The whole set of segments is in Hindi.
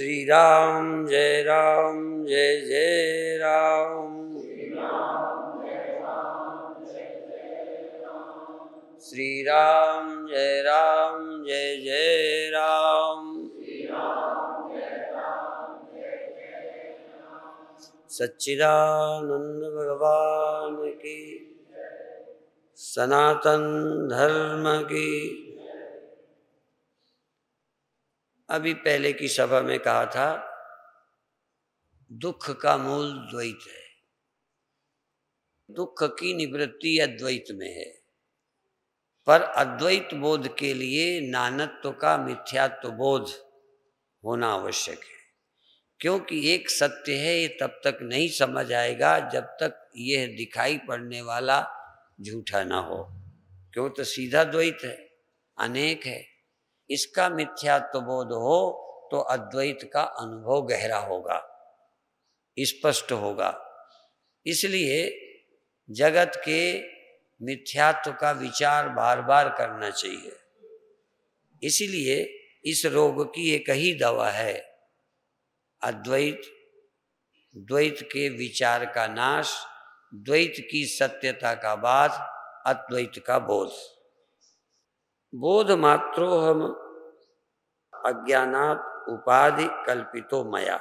श्री राम जय राम जय जय राम श्री राम जय राम जय जय राम सच्चिदानंद भगवान की सनातन धर्म की अभी पहले की सभा में कहा था दुख का मूल द्वैत है दुख की निवृत्ति अद्वैत में है पर अद्वैत बोध के लिए नानत्व का मिथ्यात्व बोध होना आवश्यक है क्योंकि एक सत्य है ये तब तक नहीं समझ आएगा जब तक यह दिखाई पड़ने वाला झूठा ना हो क्यों तो सीधा द्वैत है अनेक है इसका मिथ्यात्व बोध हो तो अद्वैत का अनुभव गहरा होगा स्पष्ट होगा इसलिए जगत के मिथ्यात्व का विचार बार बार करना चाहिए इसलिए इस रोग की एक ही दवा है अद्वैत द्वैत के विचार का नाश द्वैत की सत्यता का बाध अद्वैत का बोध बोध मात्रो हम अज्ञानात उपाधि कल्पितो मया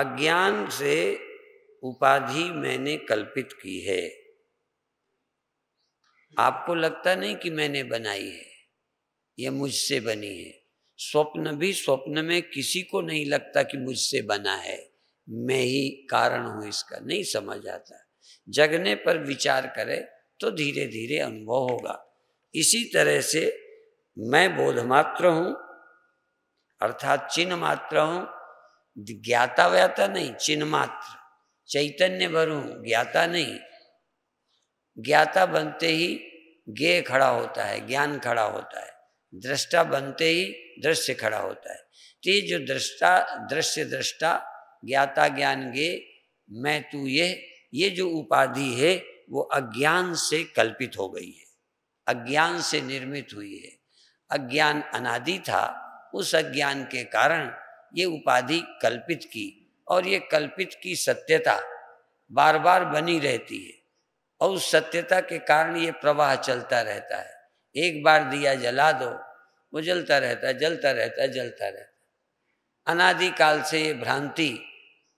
अज्ञान से उपाधि मैंने कल्पित की है आपको लगता नहीं कि मैंने बनाई है यह मुझसे बनी है स्वप्न भी स्वप्न में किसी को नहीं लगता कि मुझसे बना है मैं ही कारण हूं इसका नहीं समझ आता जगने पर विचार करे तो धीरे धीरे अनुभव होगा इसी तरह से मैं बोध मात्र हूँ अर्थात चिन्ह मात्र हूँ ज्ञाता व्याता नहीं चिन्ह मात्र चैतन्य भर हूँ ज्ञाता नहीं ज्ञाता बनते ही ज्ञ खड़ा होता है ज्ञान खड़ा होता है दृष्टा बनते ही दृश्य खड़ा होता है तो ये जो दृष्टा दृश्य दृष्टा ज्ञाता ज्ञान गे मैं तू ये ये जो उपाधि है वो अज्ञान से कल्पित हो गई है अज्ञान से निर्मित हुई है अज्ञान अनादि था उस अज्ञान के कारण ये उपाधि कल्पित की और ये कल्पित की सत्यता बार बार बनी रहती है और उस सत्यता के कारण ये प्रवाह चलता रहता है एक बार दिया जला दो वो जलता रहता जलता रहता जलता रहता अनादि काल से ये भ्रांति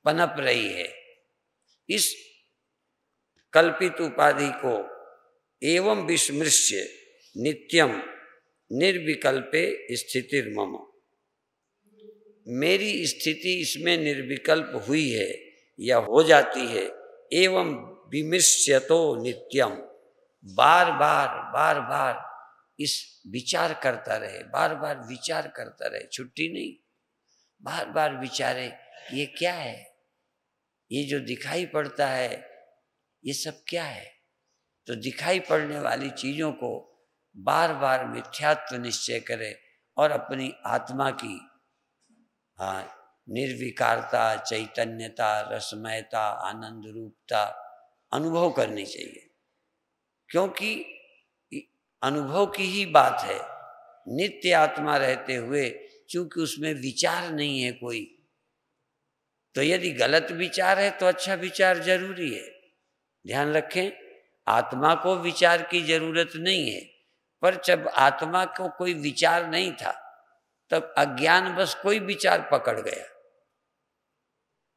पनप रही है इस कल्पित उपाधि को एवं विस्मृश्य नित्यम निर्विकल्पे स्थिति मम मेरी स्थिति इसमें निर्विकल्प हुई है या हो जाती है एवं विमृश्य तो नित्यम बार बार बार बार इस विचार करता रहे बार बार विचार करता रहे छुट्टी नहीं बार बार विचारे ये क्या है ये जो दिखाई पड़ता है ये सब क्या है तो दिखाई पड़ने वाली चीज़ों को बार बार मिथ्यात्व निश्चय करे और अपनी आत्मा की हाँ निर्विकारता चैतन्यता रसमयता आनंद रूपता अनुभव करनी चाहिए क्योंकि अनुभव की ही बात है नित्य आत्मा रहते हुए चूंकि उसमें विचार नहीं है कोई तो यदि गलत विचार है तो अच्छा विचार जरूरी है ध्यान रखें आत्मा को विचार की जरूरत नहीं है पर जब आत्मा को कोई विचार नहीं था तब अज्ञान बस कोई विचार पकड़ गया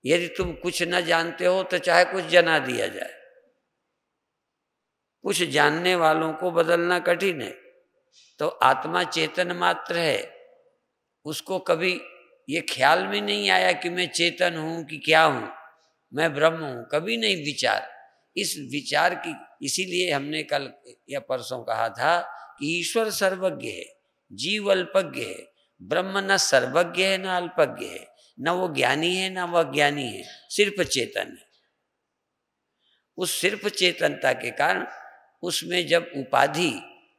यदि तुम कुछ न जानते हो तो चाहे कुछ जना दिया जाए कुछ जानने वालों को बदलना कठिन है तो आत्मा चेतन मात्र है उसको कभी ये ख्याल में नहीं आया कि मैं चेतन हूं कि क्या हूं मैं ब्रह्म हूं कभी नहीं विचार इस विचार की इसीलिए हमने कल या परसों कहा था कि ईश्वर सर्वज्ञ है जीव अल्पज्ञ है ब्रह्म न सर्वज्ञ है न अल्पज्ञ है न वो ज्ञानी है न वो ज्ञानी है सिर्फ चेतन है उस सिर्फ चेतनता के कारण उसमें जब उपाधि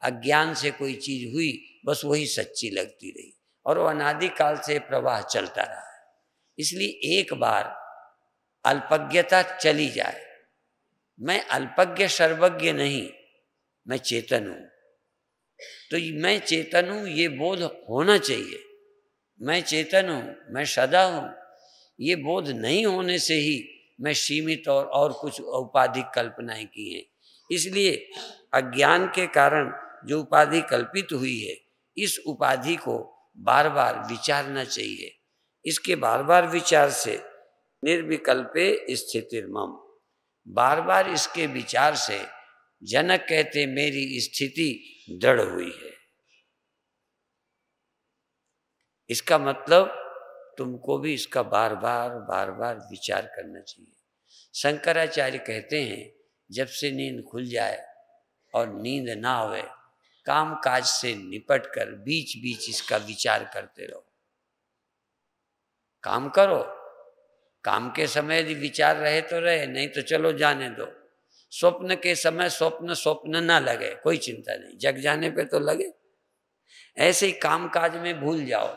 अज्ञान से कोई चीज हुई बस वही सच्ची लगती रही और वो अनादिकाल से प्रवाह चलता रहा इसलिए एक बार अल्पज्ञता चली जाए मैं अल्पज्ञ सर्वज्ञ नहीं मैं चेतन हूँ तो मैं चेतन हूँ ये बोध होना चाहिए मैं चेतन हूँ मैं सदा हूँ ये बोध नहीं होने से ही मैं सीमित और और कुछ औपाधिक कल्पनाएं की हैं इसलिए अज्ञान के कारण जो उपाधि कल्पित हुई है इस उपाधि को बार बार विचारना चाहिए इसके बार बार विचार से निर्विकल्पे स्थितिर्मम बार बार इसके विचार से जनक कहते मेरी स्थिति दृढ़ हुई है इसका मतलब तुमको भी इसका बार बार बार बार विचार करना चाहिए शंकराचार्य कहते हैं जब से नींद खुल जाए और नींद ना आवे काम काज से निपट कर बीच बीच इसका विचार करते रहो काम करो काम के समय यदि विचार रहे तो रहे नहीं तो चलो जाने दो स्वप्न के समय स्वप्न स्वप्न ना लगे कोई चिंता नहीं जग जाने पे तो लगे ऐसे ही काम काज में भूल जाओ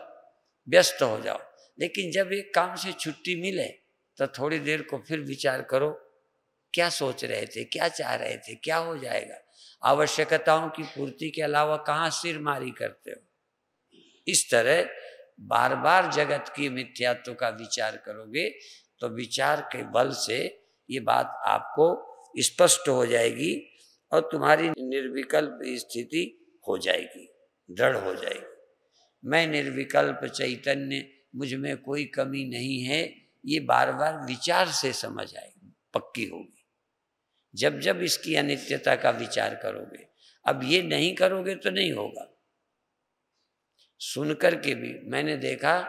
व्यस्त हो जाओ लेकिन जब एक काम से छुट्टी मिले तो थोड़ी देर को फिर विचार करो क्या सोच रहे थे क्या चाह रहे थे क्या हो जाएगा आवश्यकताओं की पूर्ति के अलावा कहाँ सिर मारी करते हो इस तरह बार बार जगत की मिथ्यात्व तो का विचार करोगे तो विचार के बल से ये बात आपको स्पष्ट हो जाएगी और तुम्हारी निर्विकल्प स्थिति हो जाएगी दृढ़ हो जाएगी मैं निर्विकल्प चैतन्य मुझ में कोई कमी नहीं है ये बार बार विचार से समझ आएगी पक्की होगी जब जब इसकी अनित्यता का विचार करोगे अब ये नहीं करोगे तो नहीं होगा सुनकर के भी मैंने देखा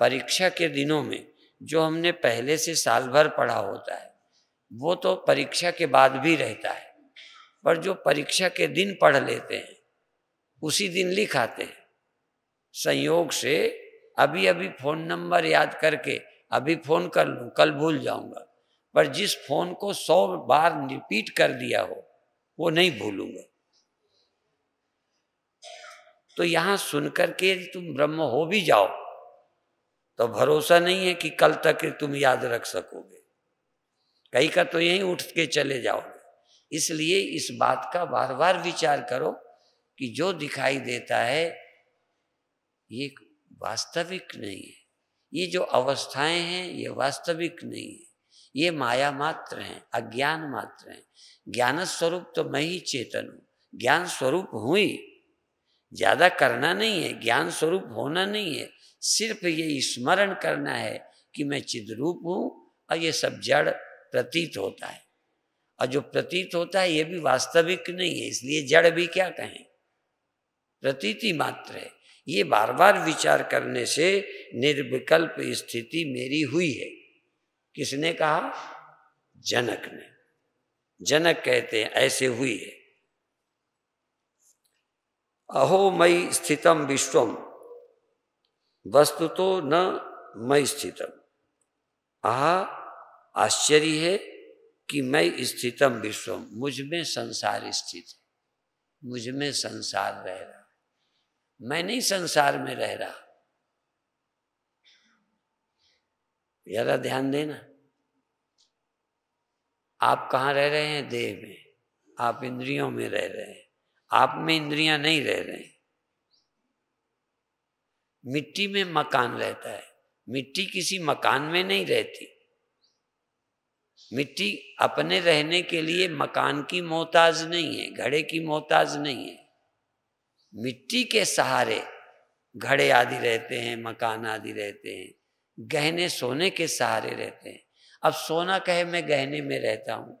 परीक्षा के दिनों में जो हमने पहले से साल भर पढ़ा होता है वो तो परीक्षा के बाद भी रहता है पर जो परीक्षा के दिन पढ़ लेते हैं उसी दिन लिख आते हैं संयोग से अभी अभी फ़ोन नंबर याद करके अभी फ़ोन कर लूँ कल भूल जाऊँगा पर जिस फ़ोन को सौ बार रिपीट कर दिया हो वो नहीं भूलूंगा तो यहां सुनकर के तुम ब्रह्म हो भी जाओ तो भरोसा नहीं है कि कल तक तुम याद रख सकोगे कहीं का तो यहीं उठ के चले जाओगे इसलिए इस बात का बार बार विचार करो कि जो दिखाई देता है ये वास्तविक नहीं है ये जो अवस्थाएं हैं ये वास्तविक नहीं है ये माया मात्र हैं अज्ञान मात्र हैं ज्ञान स्वरूप तो मैं ही चेतन हूँ ज्ञान स्वरूप हुई ज़्यादा करना नहीं है ज्ञान स्वरूप होना नहीं है सिर्फ ये स्मरण करना है कि मैं चिद्रूप हूँ और ये सब जड़ प्रतीत होता है और जो प्रतीत होता है ये भी वास्तविक नहीं है इसलिए जड़ भी क्या कहें प्रतीति मात्र है ये बार बार विचार करने से निर्विकल्प स्थिति मेरी हुई है किसने कहा जनक ने जनक कहते हैं ऐसे हुई है अहो मई स्थितम विश्वम वस्तु तो न मई स्थितम आह आश्चर्य है कि मैं स्थितम विश्वम मुझ में संसार स्थित है मुझ में संसार रह रहा मैं नहीं संसार में रह रहा जरा ध्यान देना आप कहाँ रह रहे हैं देह में आप इंद्रियों में रह रहे हैं आप में इंद्रियां नहीं रह रही मिट्टी में मकान रहता है मिट्टी किसी मकान में नहीं रहती मिट्टी अपने रहने के लिए मकान की मोहताज नहीं है घड़े की मोहताज नहीं है मिट्टी के सहारे घड़े आदि रहते हैं मकान आदि रहते हैं गहने सोने के सहारे रहते हैं अब सोना कहे मैं गहने में रहता हूं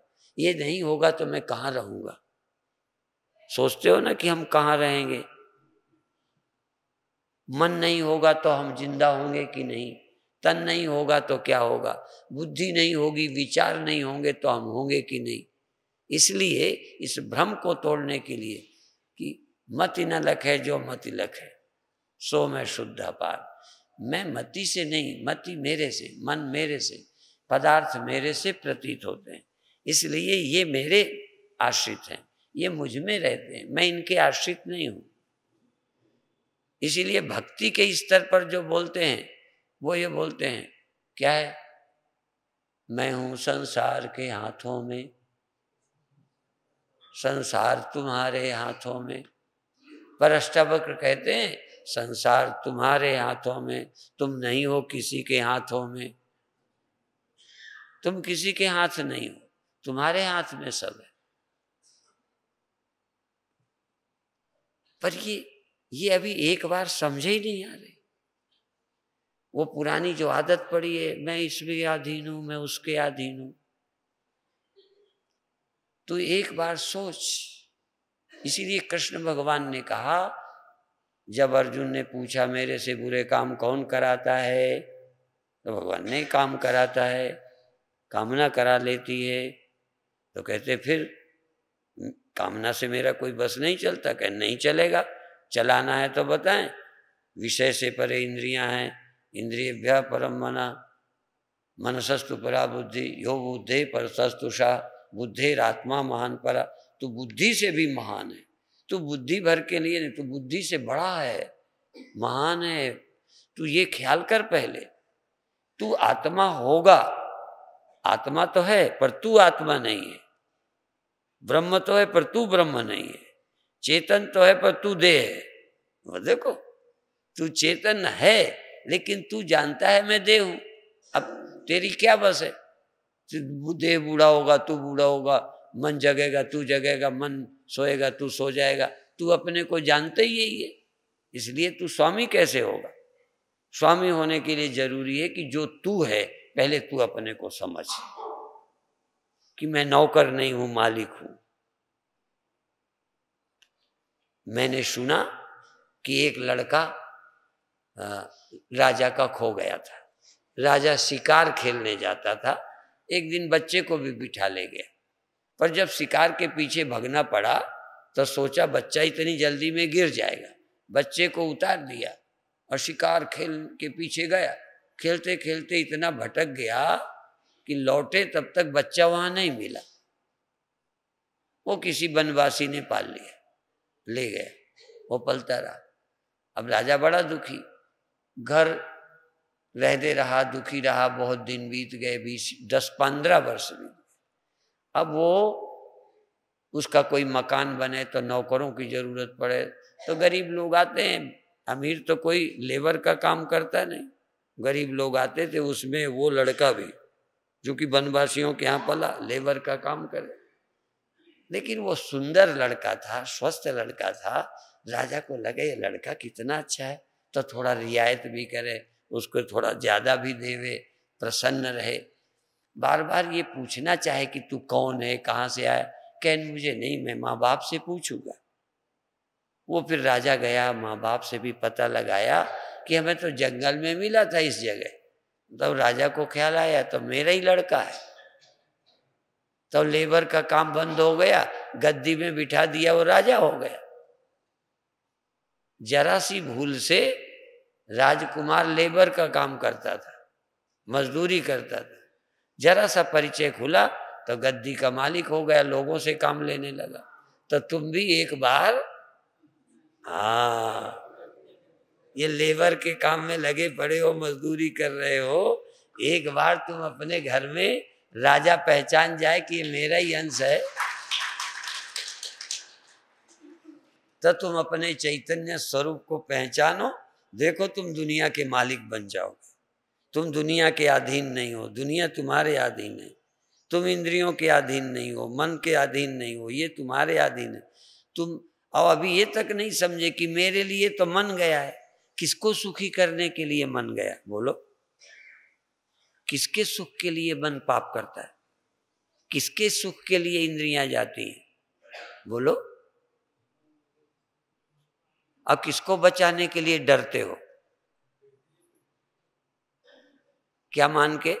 ये नहीं होगा तो मैं कहाँ रहूंगा सोचते हो ना कि हम कहाँ रहेंगे मन नहीं होगा तो हम जिंदा होंगे कि नहीं तन नहीं होगा तो क्या होगा बुद्धि नहीं होगी विचार नहीं होंगे तो हम होंगे कि नहीं इसलिए इस भ्रम को तोड़ने के लिए कि मति न लख है जो मति लख है सो मैं शुद्ध अपार मैं मति से नहीं मति मेरे से मन मेरे से पदार्थ मेरे से प्रतीत होते हैं इसलिए ये मेरे आश्रित हैं ये मुझ में रहते हैं मैं इनके आश्रित नहीं हूं इसीलिए भक्ति के स्तर पर जो बोलते हैं वो ये बोलते हैं क्या है मैं हूं संसार के हाथों में संसार तुम्हारे हाथों में पर अष्टावक्र कहते हैं संसार तुम्हारे हाथों में तुम नहीं हो किसी के हाथों में तुम किसी के हाथ नहीं हो तुम्हारे हाथ में सब है पर ये ये अभी एक बार समझे ही नहीं आ रही वो पुरानी जो आदत पड़ी है मैं इसमें अधीन हूं मैं उसके अधीन हूं तो एक बार सोच इसीलिए कृष्ण भगवान ने कहा जब अर्जुन ने पूछा मेरे से बुरे काम कौन कराता है तो भगवान ने काम कराता है कामना करा लेती है तो कहते फिर कामना से मेरा कोई बस नहीं चलता कह नहीं चलेगा चलाना है तो बताएं विषय से परे इंद्रियां हैं इंद्रिय व्या परम मना मनसस्तु परा बुद्धि यो बुद्धे पर सस्तु शाह बुद्धे रात्मा महान परा तो बुद्धि से भी महान है तो बुद्धि भर के लिए नहीं तो बुद्धि से बड़ा है महान है तू ये ख्याल कर पहले तू आत्मा होगा आत्मा तो है पर तू आत्मा नहीं है ब्रह्म तो है पर तू ब्रह्म नहीं है चेतन तो है पर तू देह है वो देखो तू चेतन है लेकिन तू जानता है मैं देह हूं अब तेरी क्या बस है देह बूढ़ा होगा तू बूढ़ा होगा मन जगेगा तू जगेगा मन सोएगा तू सो जाएगा तू अपने को जानते ही यही है इसलिए तू स्वामी कैसे होगा स्वामी होने के लिए जरूरी है कि जो तू है पहले तू अपने को समझ कि मैं नौकर नहीं हूं मालिक हूं मैंने सुना कि एक लड़का राजा का खो गया था राजा शिकार खेलने जाता था एक दिन बच्चे को भी बिठा ले गया पर जब शिकार के पीछे भगना पड़ा तो सोचा बच्चा इतनी जल्दी में गिर जाएगा बच्चे को उतार दिया और शिकार खेल के पीछे गया खेलते खेलते इतना भटक गया कि लौटे तब तक बच्चा वहां नहीं मिला वो किसी वनवासी ने पाल लिया ले गया वो पलता रहा अब राजा बड़ा दुखी घर रहते रहा दुखी रहा बहुत दिन बीत गए बीस दस पंद्रह वर्ष बीत गए अब वो उसका कोई मकान बने तो नौकरों की ज़रूरत पड़े तो गरीब लोग आते हैं अमीर तो कोई लेबर का काम करता नहीं गरीब लोग आते थे उसमें वो लड़का भी जो कि वनवासियों के यहाँ पला लेबर का काम करे लेकिन वो सुंदर लड़का था स्वस्थ लड़का था राजा को लगे ये लड़का कितना अच्छा है तो थोड़ा रियायत भी करे उसको थोड़ा ज़्यादा भी देवे प्रसन्न रहे बार बार ये पूछना चाहे कि तू कौन है कहाँ से आया कहन मुझे नहीं मैं माँ बाप से पूछूंगा वो फिर राजा गया माँ बाप से भी पता लगाया कि हमें तो जंगल में मिला था इस जगह तब तो राजा को ख्याल आया तो मेरा ही लड़का है तो लेबर का काम बंद हो गया गद्दी में बिठा दिया वो राजा हो गया जरा सी भूल से राजकुमार लेबर का काम करता था मजदूरी करता था जरा सा परिचय खुला तो गद्दी का मालिक हो गया लोगों से काम लेने लगा तो तुम भी एक बार हाँ ये लेबर के काम में लगे पड़े हो मजदूरी कर रहे हो एक बार तुम अपने घर में राजा पहचान जाए कि ये मेरा ही अंश है तो तुम अपने चैतन्य स्वरूप को पहचानो देखो तुम दुनिया के मालिक बन जाओगे तुम दुनिया के अधीन नहीं हो दुनिया तुम्हारे अधीन है तुम इंद्रियों के अधीन नहीं हो मन के अधीन नहीं हो ये तुम्हारे अधीन है तुम और अभी ये तक नहीं समझे कि मेरे लिए तो मन गया है किसको सुखी करने के लिए मन गया बोलो किसके सुख के लिए मन पाप करता है किसके सुख के लिए इंद्रियां जाती हैं बोलो अब किसको बचाने के लिए डरते हो क्या मान के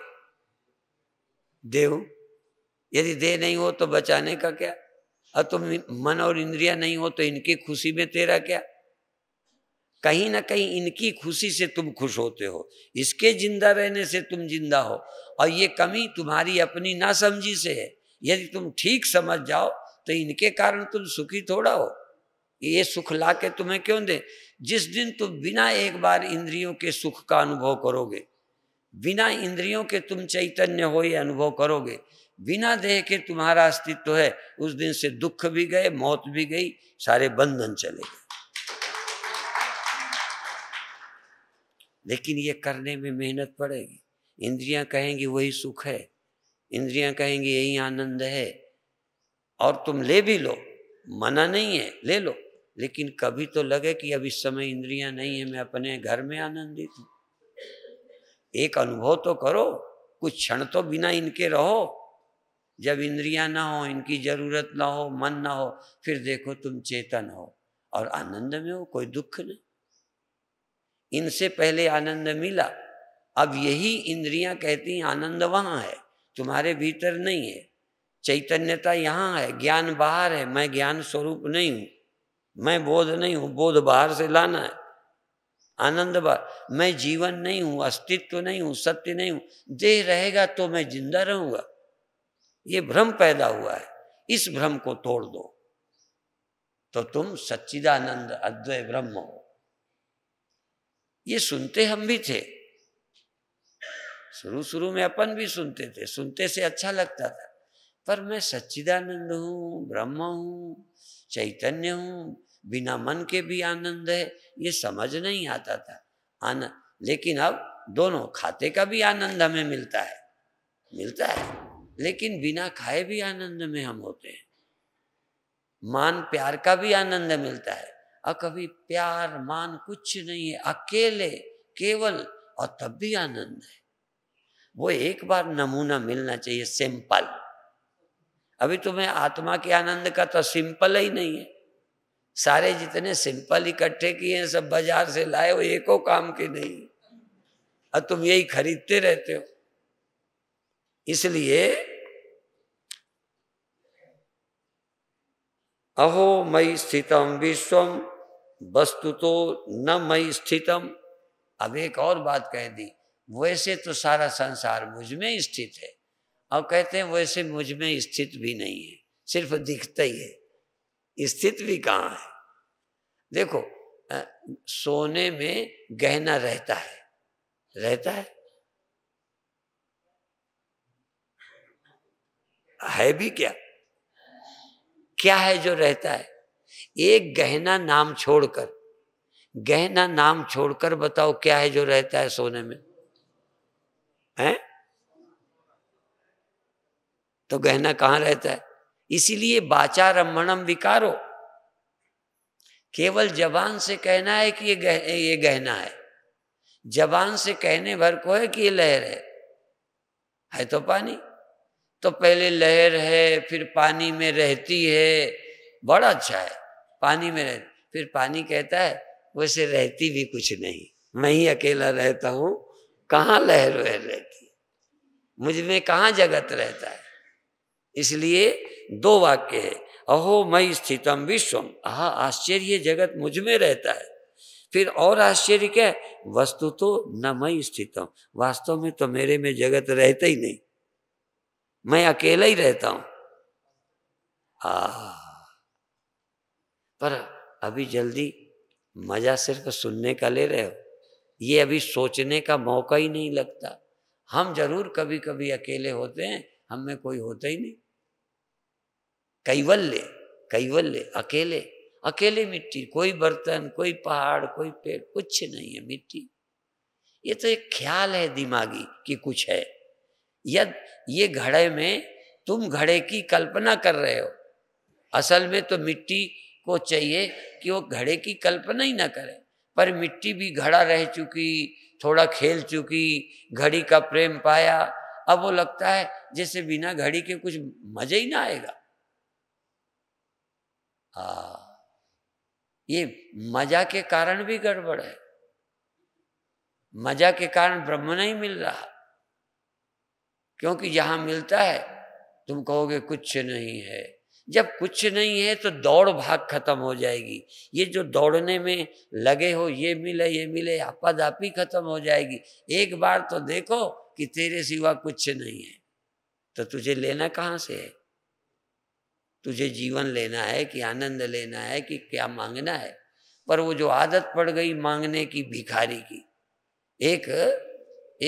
देव यदि दे नहीं हो तो बचाने का क्या और तुम मन और इंद्रिया नहीं हो तो इनकी खुशी में तेरा क्या कहीं ना कहीं इनकी खुशी से तुम खुश होते हो इसके जिंदा रहने से तुम जिंदा हो और ये कमी तुम्हारी अपनी समझी से है यदि तुम ठीक समझ जाओ तो इनके कारण तुम सुखी थोड़ा हो ये सुख ला के तुम्हें क्यों दे जिस दिन तुम बिना एक बार इंद्रियों के सुख का अनुभव करोगे बिना इंद्रियों के तुम चैतन्य हो ये अनुभव करोगे बिना देह के तुम्हारा अस्तित्व है उस दिन से दुख भी गए मौत भी गई सारे बंधन चले गए लेकिन ये करने में मेहनत पड़ेगी इंद्रियां कहेंगी वही सुख है इंद्रियां कहेंगी यही आनंद है और तुम ले भी लो मना नहीं है ले लो लेकिन कभी तो लगे कि अब इस समय इंद्रियां नहीं है मैं अपने घर में आनंदित हूँ एक अनुभव तो करो कुछ क्षण तो बिना इनके रहो जब इंद्रियां ना हो इनकी ज़रूरत ना हो मन ना हो फिर देखो तुम चेतन हो और आनंद में हो कोई दुख नहीं इनसे पहले आनंद मिला अब यही इंद्रियां कहती हैं आनंद वहाँ है तुम्हारे भीतर नहीं है चैतन्यता यहाँ है ज्ञान बाहर है मैं ज्ञान स्वरूप नहीं हूँ मैं बोध नहीं हूँ बोध बाहर से लाना है आनंद बाहर मैं जीवन नहीं हूँ अस्तित्व नहीं हूँ सत्य नहीं हूँ देह रहेगा तो मैं जिंदा रहूँगा ये भ्रम पैदा हुआ है इस भ्रम को तोड़ दो तो तुम सच्चिदानंद अद्वय ब्रह्म हो ये सुनते हम भी थे शुरू शुरू में अपन भी सुनते थे सुनते से अच्छा लगता था पर मैं सच्चिदानंद हूँ ब्रह्म हूँ चैतन्य हूँ बिना मन के भी आनंद है ये समझ नहीं आता था आनंद लेकिन अब दोनों खाते का भी आनंद हमें मिलता है मिलता है लेकिन बिना खाए भी आनंद में हम होते हैं मान प्यार का भी आनंद मिलता है और कभी प्यार मान कुछ नहीं है अकेले केवल और तब भी आनंद है वो एक बार नमूना मिलना चाहिए सिंपल अभी तुम्हें तो आत्मा के आनंद का तो सिंपल ही नहीं है सारे जितने सिंपल इकट्ठे किए हैं सब बाजार से लाए वो एको काम के नहीं और तुम यही खरीदते रहते हो इसलिए अहो मई स्थितम विश्वम वस्तु तो न मई स्थितम अब एक और बात कह दी वैसे तो सारा संसार मुझ में स्थित है और कहते हैं वैसे मुझ में स्थित भी नहीं है सिर्फ दिखता ही है स्थित भी कहाँ है देखो आ, सोने में गहना रहता है रहता है है भी क्या क्या है जो रहता है एक गहना नाम छोड़कर गहना नाम छोड़कर बताओ क्या है जो रहता है सोने में है तो गहना कहां रहता है इसीलिए बाचा रमणम विकारो केवल जबान से कहना है कि ये गह, ये गहना है जबान से कहने भर को है कि ये लहर है है तो पानी तो पहले लहर है फिर पानी में रहती है बड़ा अच्छा है पानी में रह फिर पानी कहता है वैसे रहती भी कुछ नहीं मैं ही अकेला रहता हूँ कहाँ लहर वहर रहती मुझ में कहाँ जगत रहता है इसलिए दो वाक्य है अहो मई स्थितम विश्वम आह आश्चर्य जगत मुझ में रहता है फिर और आश्चर्य क्या है वस्तु तो न मई स्थितम वास्तव में तो मेरे में जगत रहता ही नहीं मैं अकेला ही रहता हूं आ पर अभी जल्दी मज़ा सिर्फ सुनने का ले रहे हो ये अभी सोचने का मौका ही नहीं लगता हम जरूर कभी कभी अकेले होते हैं हम में कोई होता ही नहीं कैवल्य कैवल्य अकेले अकेले मिट्टी कोई बर्तन कोई पहाड़ कोई पेड़ कुछ नहीं है मिट्टी ये तो एक ख्याल है दिमागी कि कुछ है यद ये घड़े में तुम घड़े की कल्पना कर रहे हो असल में तो मिट्टी को चाहिए कि वो घड़े की कल्पना ही ना करे पर मिट्टी भी घड़ा रह चुकी थोड़ा खेल चुकी घड़ी का प्रेम पाया अब वो लगता है जैसे बिना घड़ी के कुछ मजा ही ना आएगा आ, हाँ, ये मजा के कारण भी गड़बड़ है मजा के कारण ब्रह्म नहीं मिल रहा क्योंकि जहां मिलता है तुम कहोगे कुछ नहीं है जब कुछ नहीं है तो दौड़ भाग खत्म हो जाएगी ये जो दौड़ने में लगे हो ये मिले ये मिले आपाधापी खत्म हो जाएगी एक बार तो देखो कि तेरे सिवा कुछ नहीं है तो तुझे लेना कहाँ से है तुझे जीवन लेना है कि आनंद लेना है कि क्या मांगना है पर वो जो आदत पड़ गई मांगने की भिखारी की एक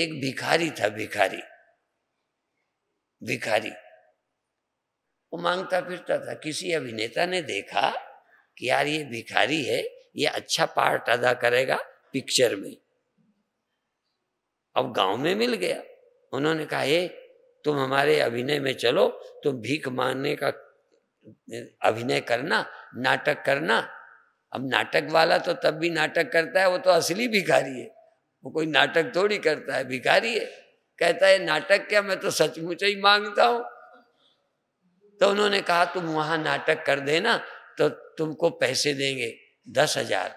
एक भिखारी था भिखारी भिखारी वो मांगता फिरता था किसी अभिनेता ने देखा कि यार ये भिखारी है ये अच्छा पार्ट अदा करेगा पिक्चर में अब गांव में मिल गया उन्होंने कहा ये तुम हमारे अभिनय में चलो तुम भीख मांगने का अभिनय करना नाटक करना अब नाटक वाला तो तब भी नाटक करता है वो तो असली भिखारी है वो कोई नाटक थोड़ी करता है भिखारी है कहता है नाटक क्या मैं तो सचमुच ही मांगता हूँ तो उन्होंने कहा तुम वहाँ नाटक कर देना तो तुमको पैसे देंगे दस हजार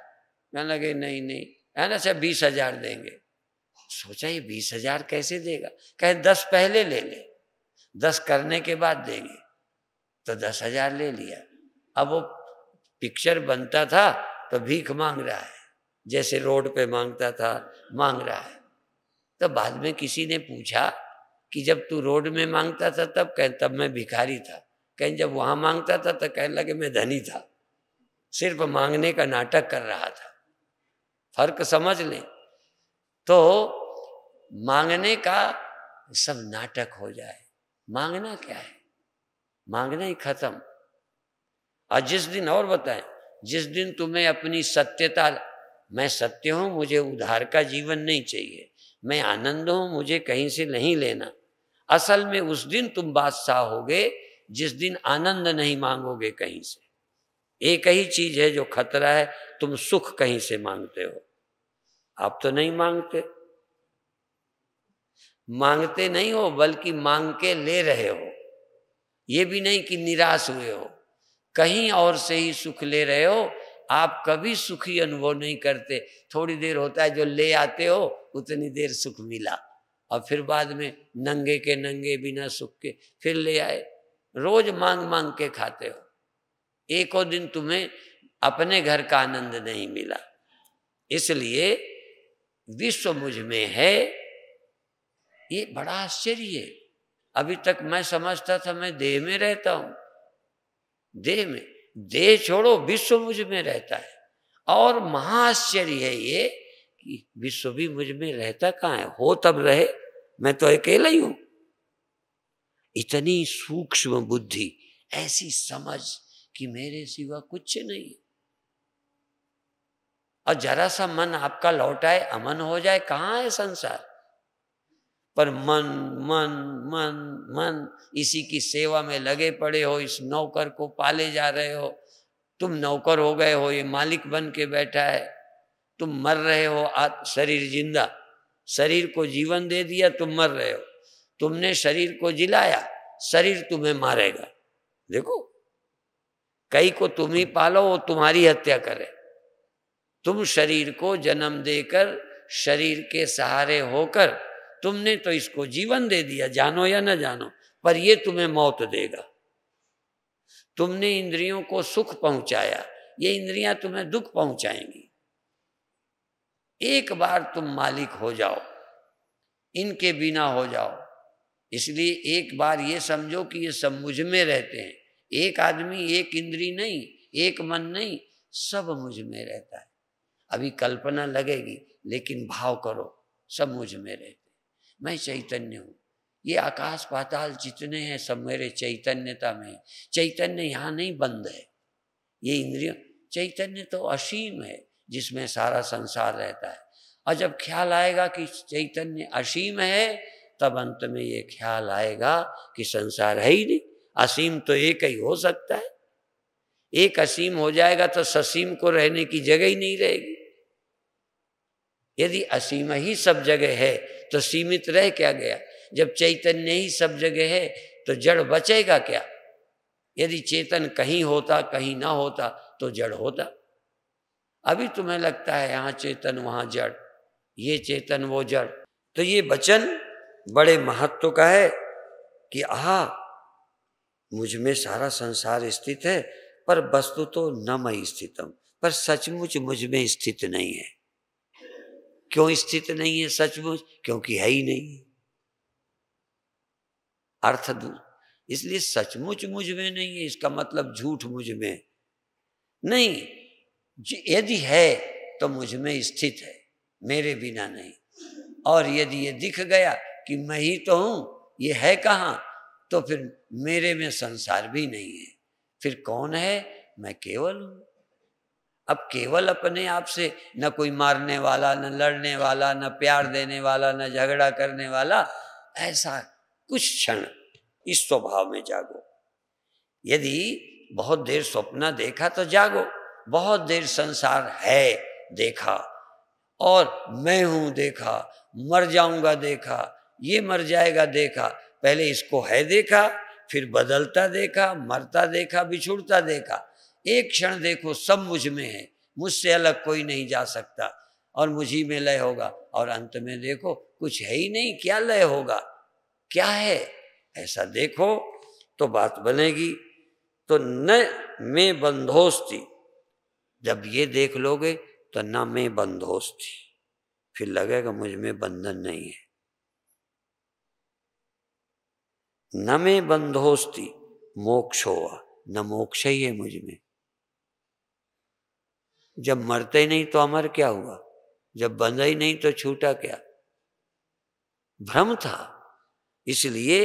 कहने लगे नहीं नहीं है ना सर बीस हजार देंगे सोचा ये बीस हजार कैसे देगा कहे दस पहले ले ले दस करने के बाद देंगे तो दस हजार ले लिया अब वो पिक्चर बनता था तो भीख मांग रहा है जैसे रोड पे मांगता था मांग रहा है तो बाद में किसी ने पूछा कि जब तू रोड में मांगता था तब कह तब मैं भिखारी था कहीं जब वहां मांगता था तो कहने लगे मैं धनी था सिर्फ मांगने का नाटक कर रहा था फर्क समझ लें तो मांगने का सब नाटक हो जाए मांगना क्या है मांगना ही खत्म और जिस दिन और बताएं जिस दिन तुम्हें अपनी सत्यता मैं सत्य हूं मुझे उधार का जीवन नहीं चाहिए मैं आनंद हूं मुझे कहीं से नहीं लेना असल में उस दिन तुम बादशाह होगे जिस दिन आनंद नहीं मांगोगे कहीं से एक ही चीज है जो खतरा है तुम सुख कहीं से मांगते हो आप तो नहीं मांगते मांगते नहीं हो बल्कि मांग के ले रहे हो ये भी नहीं कि निराश हुए हो कहीं और से ही सुख ले रहे हो आप कभी सुखी अनुभव नहीं करते थोड़ी देर होता है जो ले आते हो उतनी देर सुख मिला और फिर बाद में नंगे के नंगे बिना सुख के फिर ले आए रोज मांग मांग के खाते हो एक और दिन तुम्हें अपने घर का आनंद नहीं मिला इसलिए विश्व मुझ में है ये बड़ा आश्चर्य है अभी तक मैं समझता था मैं देह में रहता हूं देह में देह छोड़ो विश्व मुझ में रहता है और महाआश्चर्य है ये कि विश्व भी मुझ में रहता कहाँ है हो तब रहे मैं तो अकेला ही हूं इतनी सूक्ष्म बुद्धि ऐसी समझ कि मेरे सिवा कुछ नहीं और जरा सा मन आपका लौटाए अमन हो जाए कहाँ है संसार पर मन मन मन मन इसी की सेवा में लगे पड़े हो इस नौकर को पाले जा रहे हो तुम नौकर हो गए हो ये मालिक बन के बैठा है तुम मर रहे हो शरीर जिंदा शरीर को जीवन दे दिया तुम मर रहे हो तुमने शरीर को जिलाया शरीर तुम्हें मारेगा देखो कई को तुम ही पालो वो तुम्हारी हत्या करे तुम शरीर को जन्म देकर शरीर के सहारे होकर तुमने तो इसको जीवन दे दिया जानो या न जानो पर ये तुम्हें मौत देगा तुमने इंद्रियों को सुख पहुंचाया ये इंद्रियां तुम्हें दुख पहुंचाएंगी एक बार तुम मालिक हो जाओ इनके बिना हो जाओ इसलिए एक बार ये समझो कि ये सब मुझ में रहते हैं एक आदमी एक इंद्री नहीं एक मन नहीं सब मुझ में रहता है अभी कल्पना लगेगी लेकिन भाव करो सब मुझ में रहते हैं मैं चैतन्य हूँ ये आकाश पाताल जितने हैं सब मेरे चैतन्यता में चैतन्य यहाँ नहीं बंद है ये इंद्रियों चैतन्य तो असीम है जिसमें सारा संसार रहता है और जब ख्याल आएगा कि चैतन्य असीम है तब अंत में ये ख्याल आएगा कि संसार है ही नहीं असीम तो एक ही हो सकता है एक असीम हो जाएगा तो ससीम को रहने की जगह ही नहीं रहेगी यदि असीम ही सब जगह है तो सीमित रह क्या गया जब चैतन्य ही सब जगह है तो जड़ बचेगा क्या यदि चेतन कहीं होता कहीं ना होता तो जड़ होता अभी तुम्हें लगता है यहां चेतन वहां जड़ ये चेतन वो जड़ तो ये वचन बड़े महत्व का है कि आ मुझ में सारा संसार स्थित है पर वस्तु तो न मई स्थितम पर सचमुच मुझ में स्थित नहीं है क्यों स्थित नहीं है सचमुच क्योंकि है ही नहीं अर्थ इसलिए सचमुच मुझ में नहीं है इसका मतलब झूठ मुझ में नहीं यदि है तो मुझ में स्थित है मेरे बिना नहीं और यदि ये दिख गया कि मैं ही तो हूँ ये है कहाँ तो फिर मेरे में संसार भी नहीं है फिर कौन है मैं केवल हूँ अब केवल अपने आप से न कोई मारने वाला न लड़ने वाला न प्यार देने वाला न झगड़ा करने वाला ऐसा कुछ क्षण इस स्वभाव में जागो यदि बहुत देर स्वप्न देखा तो जागो बहुत देर संसार है देखा और मैं हूं देखा मर जाऊंगा देखा ये मर जाएगा देखा पहले इसको है देखा फिर बदलता देखा मरता देखा बिछुड़ता देखा एक क्षण देखो सब मुझ में है मुझसे अलग कोई नहीं जा सकता और मुझी में लय होगा और अंत में देखो कुछ है ही नहीं क्या लय होगा क्या है ऐसा देखो तो बात बनेगी तो न मैं बंधोस्ती जब ये देख लोगे तो न मैं बंधोस्ती फिर लगेगा मुझ में बंधन नहीं है न मे बंधोस्ती मोक्ष हो न मोक्ष ही है मुझ में जब मरते नहीं तो अमर क्या हुआ जब बंधा ही नहीं तो छूटा क्या भ्रम था इसलिए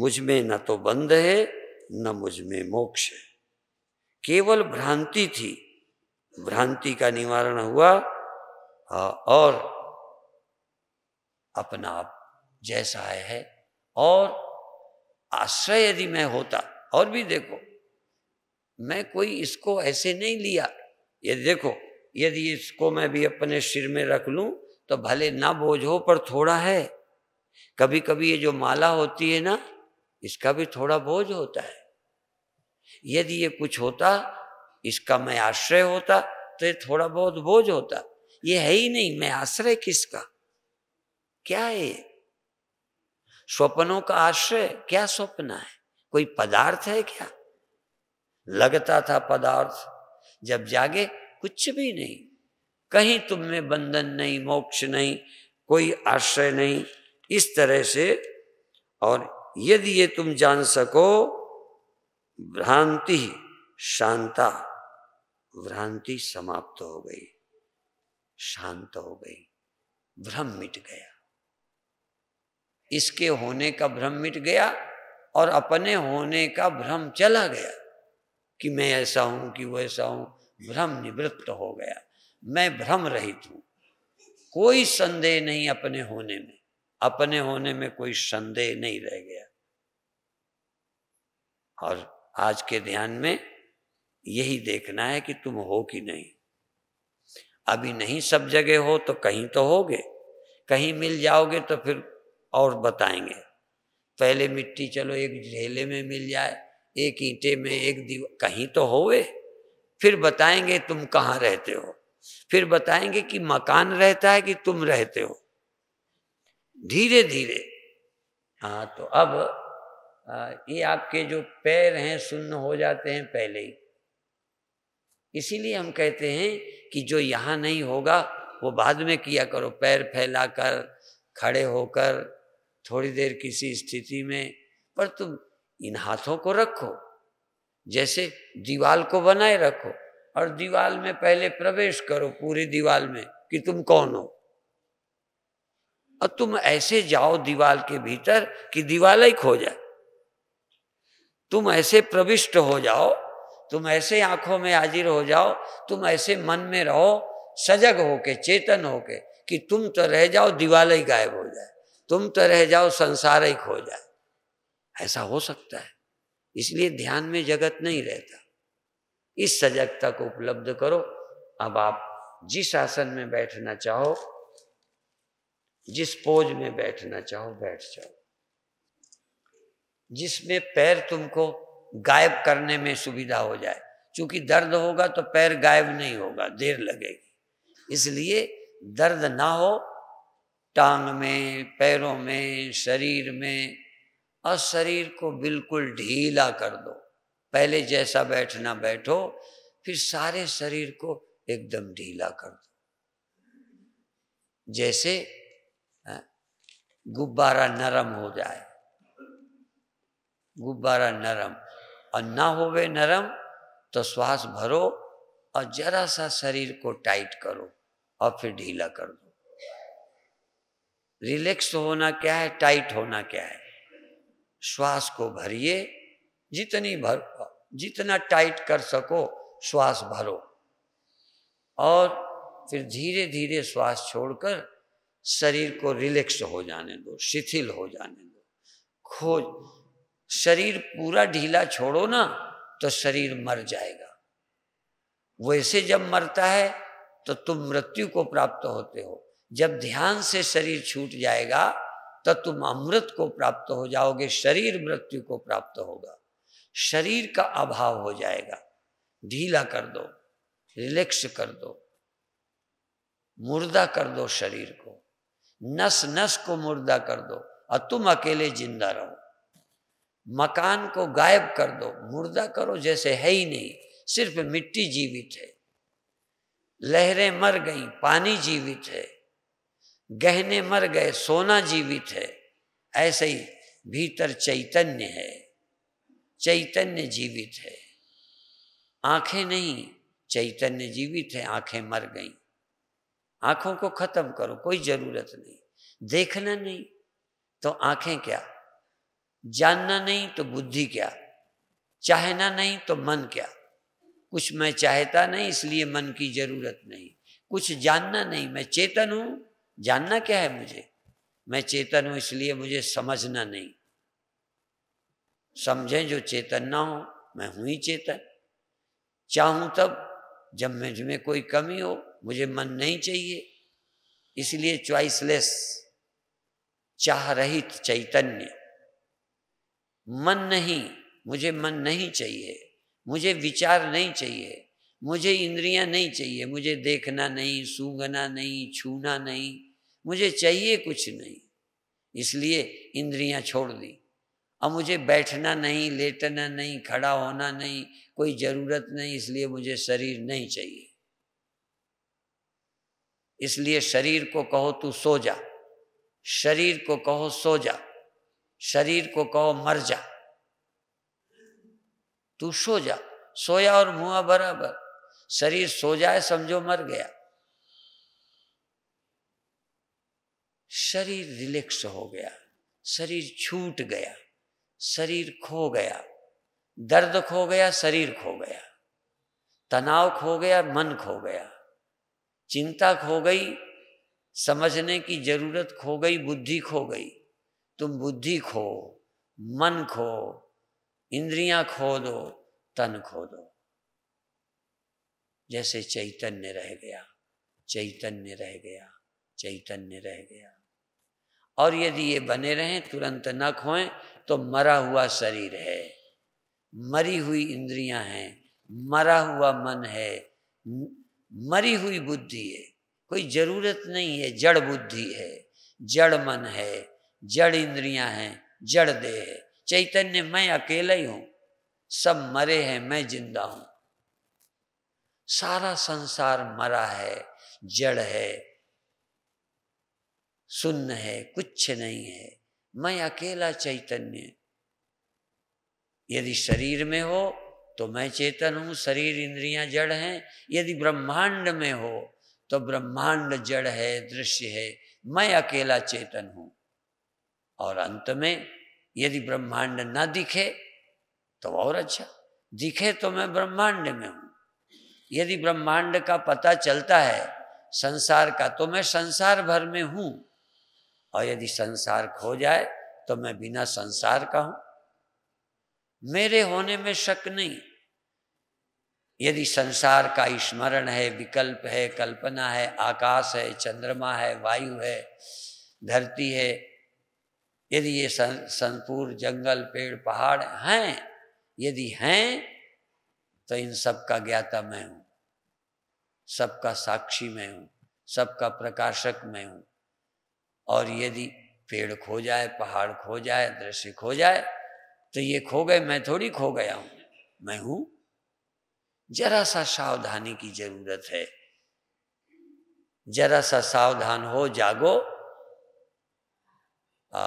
मुझ में न तो बंध है न मुझ में मोक्ष है केवल भ्रांति थी भ्रांति का निवारण हुआ और अपना आप जैसा है और आश्रय यदि मैं होता और भी देखो मैं कोई इसको ऐसे नहीं लिया ये देखो यदि इसको मैं भी अपने सिर में रख लूं तो भले ना बोझ हो पर थोड़ा है कभी कभी ये जो माला होती है ना इसका भी थोड़ा बोझ होता है यदि ये कुछ होता इसका मैं आश्रय होता तो ये थोड़ा बहुत बोझ होता ये है ही नहीं मैं आश्रय किसका क्या है स्वप्नों का आश्रय क्या स्वप्न है कोई पदार्थ है क्या लगता था पदार्थ जब जागे कुछ भी नहीं कहीं तुम में बंधन नहीं मोक्ष नहीं कोई आश्रय नहीं इस तरह से और यदि ये तुम जान सको भ्रांति शांता भ्रांति समाप्त हो गई शांत हो गई भ्रम मिट गया इसके होने का भ्रम मिट गया और अपने होने का भ्रम चला गया कि मैं ऐसा हूं कि ऐसा हूं भ्रम निवृत्त हो गया मैं भ्रम रहित हूं कोई संदेह नहीं अपने होने में अपने होने में कोई संदेह नहीं रह गया और आज के ध्यान में यही देखना है कि तुम हो कि नहीं अभी नहीं सब जगह हो तो कहीं तो होगे कहीं मिल जाओगे तो फिर और बताएंगे पहले मिट्टी चलो एक ढेले में मिल जाए एक ईंटे में एक दीव कहीं तो होवे फिर बताएंगे तुम कहाँ रहते हो फिर बताएंगे कि मकान रहता है कि तुम रहते हो धीरे धीरे हाँ तो अब आ, ये आपके जो पैर हैं सुन्न हो जाते हैं पहले ही इसीलिए हम कहते हैं कि जो यहाँ नहीं होगा वो बाद में किया करो पैर फैलाकर खड़े होकर थोड़ी देर किसी स्थिति में पर तुम इन हाथों को रखो जैसे दीवाल को बनाए रखो और दीवाल में पहले प्रवेश करो पूरी दीवाल में कि तुम कौन हो और तुम ऐसे जाओ दीवाल के भीतर कि दीवाल ही खो जाए तुम ऐसे प्रविष्ट हो जाओ तुम ऐसे आंखों में हाजिर हो जाओ तुम ऐसे मन में रहो सजग होके चेतन होके कि तुम तो रह जाओ दीवाल ही गायब हो जाए तुम तो रह जाओ संसार ही खो जाए ऐसा हो सकता है इसलिए ध्यान में जगत नहीं रहता इस सजगता को उपलब्ध करो अब आप जिस आसन में बैठना चाहो जिस पोज में बैठना चाहो बैठ जाओ जिसमें पैर तुमको गायब करने में सुविधा हो जाए क्योंकि दर्द होगा तो पैर गायब नहीं होगा देर लगेगी इसलिए दर्द ना हो टांग में पैरों में शरीर में और शरीर को बिल्कुल ढीला कर दो पहले जैसा बैठना बैठो फिर सारे शरीर को एकदम ढीला कर दो जैसे गुब्बारा नरम हो जाए गुब्बारा नरम और ना होवे नरम तो श्वास भरो और जरा सा शरीर को टाइट करो और फिर ढीला कर दो रिलैक्स तो होना क्या है टाइट होना क्या है श्वास को भरिए जितनी भर जितना टाइट कर सको श्वास भरो और फिर धीरे धीरे श्वास छोड़कर शरीर को रिलैक्स हो जाने दो शिथिल हो जाने दो खोज शरीर पूरा ढीला छोड़ो ना तो शरीर मर जाएगा वैसे जब मरता है तो तुम मृत्यु को प्राप्त होते हो जब ध्यान से शरीर छूट जाएगा तब तुम अमृत को प्राप्त हो जाओगे शरीर मृत्यु को प्राप्त होगा शरीर का अभाव हो जाएगा ढीला कर दो रिलैक्स कर दो मुर्दा कर दो शरीर को नस नस को मुर्दा कर दो और तुम अकेले जिंदा रहो मकान को गायब कर दो मुर्दा करो जैसे है ही नहीं सिर्फ मिट्टी जीवित है लहरें मर गई पानी जीवित है गहने मर गए सोना जीवित है ऐसे ही भीतर चैतन्य है चैतन्य जीवित है आंखें नहीं चैतन्य जीवित है आंखें मर गई आंखों को खत्म करो कोई जरूरत नहीं देखना नहीं तो आंखें क्या जानना नहीं तो बुद्धि क्या चाहना नहीं तो मन क्या कुछ मैं चाहता नहीं इसलिए मन की जरूरत नहीं कुछ जानना नहीं मैं चेतन हूं जानना क्या है मुझे मैं चेतन हूं इसलिए मुझे समझना नहीं समझें जो चेतन ना हो मैं हूं ही चेतन चाहूं तब जब मुझ में कोई कमी हो मुझे मन नहीं चाहिए इसलिए च्वाइसलेस चाह रहित चैतन्य मन नहीं मुझे मन नहीं चाहिए मुझे विचार नहीं चाहिए मुझे इंद्रियां नहीं चाहिए मुझे देखना नहीं सूंघना नहीं छूना नहीं मुझे चाहिए कुछ नहीं इसलिए इंद्रियां छोड़ दी अब मुझे बैठना नहीं लेटना नहीं खड़ा होना नहीं कोई ज़रूरत नहीं इसलिए मुझे शरीर नहीं चाहिए इसलिए शरीर को कहो तू सो जा शरीर को कहो सो जा शरीर को कहो मर जा तू सो जा सोया और मुआ बराबर शरीर सो जाए समझो मर गया शरीर रिलैक्स हो गया शरीर छूट गया शरीर खो गया दर्द खो गया शरीर खो गया तनाव खो गया मन खो गया चिंता खो गई समझने की जरूरत खो गई बुद्धि खो गई तुम बुद्धि खो मन खो इंद्रियां खो दो तन खो दो जैसे चैतन्य रह गया चैतन्य रह गया चैतन्य रह गया और यदि ये बने रहें तुरंत न खोएं तो मरा हुआ शरीर है मरी हुई इंद्रियां हैं मरा हुआ मन है मरी हुई बुद्धि है कोई ज़रूरत नहीं है जड़ बुद्धि है जड़ मन है जड़ इंद्रियां हैं जड़ देह है चैतन्य मैं अकेला ही हूं सब मरे हैं मैं जिंदा हूं सारा संसार मरा है जड़ है सुन्न है कुछ नहीं है मैं अकेला चैतन्य यदि शरीर में हो तो मैं चेतन हूं शरीर इंद्रियां जड़ हैं यदि ब्रह्मांड में हो तो ब्रह्मांड जड़ है दृश्य है मैं अकेला चेतन हूं और अंत में यदि ब्रह्मांड ना दिखे तो और अच्छा दिखे तो मैं ब्रह्मांड में हूं यदि ब्रह्मांड का पता चलता है संसार का तो मैं संसार भर में हूं और यदि संसार खो जाए तो मैं बिना संसार का हूं मेरे होने में शक नहीं यदि संसार का स्मरण है विकल्प है कल्पना है आकाश है चंद्रमा है वायु है धरती है यदि ये संपूर्ण जंगल पेड़ पहाड़ हैं यदि हैं तो इन सब का ज्ञाता मैं हूं सबका साक्षी मैं हूँ सबका प्रकाशक मैं हूँ और यदि पेड़ खो जाए पहाड़ खो जाए दृश्य खो जाए तो ये खो गए मैं थोड़ी खो गया हूं मैं हूं जरा सा सावधानी की जरूरत है जरा सा सावधान हो जागो आ,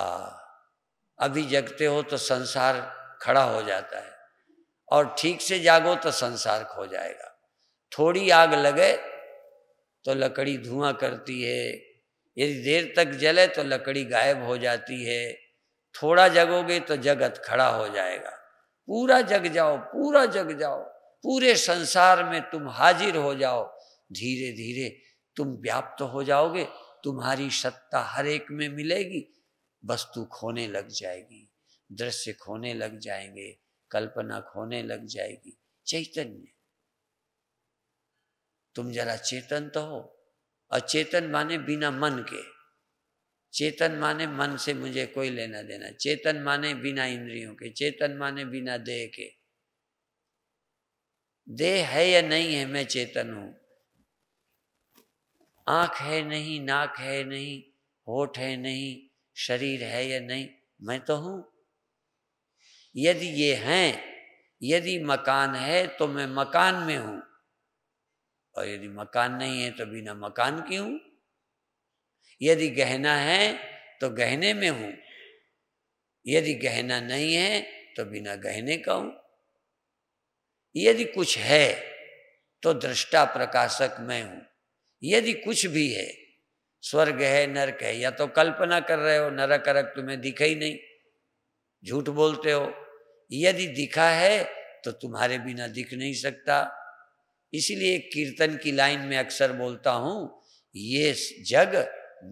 अभी जगते हो तो संसार खड़ा हो जाता है और ठीक से जागो तो संसार खो जाएगा थोड़ी आग लगे तो लकड़ी धुआं करती है यदि देर तक जले तो लकड़ी गायब हो जाती है थोड़ा जगोगे तो जगत खड़ा हो जाएगा पूरा जग जाओ पूरा जग जाओ पूरे संसार में तुम हाजिर हो जाओ धीरे धीरे तुम व्याप्त तो हो जाओगे तुम्हारी सत्ता हर एक में मिलेगी वस्तु खोने लग जाएगी दृश्य खोने लग जाएंगे कल्पना खोने लग जाएगी चैतन्य तुम जरा चेतन तो हो और चेतन माने बिना मन के चेतन माने मन से मुझे कोई लेना देना चेतन माने बिना इंद्रियों के चेतन माने बिना देह के देह है या नहीं है मैं चेतन हूं आंख है नहीं नाक है नहीं होठ है नहीं शरीर है या नहीं मैं तो हूं यदि ये हैं यदि मकान है तो मैं मकान में हूं और यदि मकान नहीं है तो बिना मकान की हूं यदि गहना है तो गहने में हूं यदि गहना नहीं है तो बिना गहने का हूं यदि कुछ है तो दृष्टा प्रकाशक मैं हूं यदि कुछ भी है स्वर्ग है नरक है या तो कल्पना कर रहे हो नरक अरक तुम्हें दिखा ही नहीं झूठ बोलते हो यदि दिखा है तो तुम्हारे बिना दिख नहीं सकता इसीलिए कीर्तन की लाइन में अक्सर बोलता हूं ये जग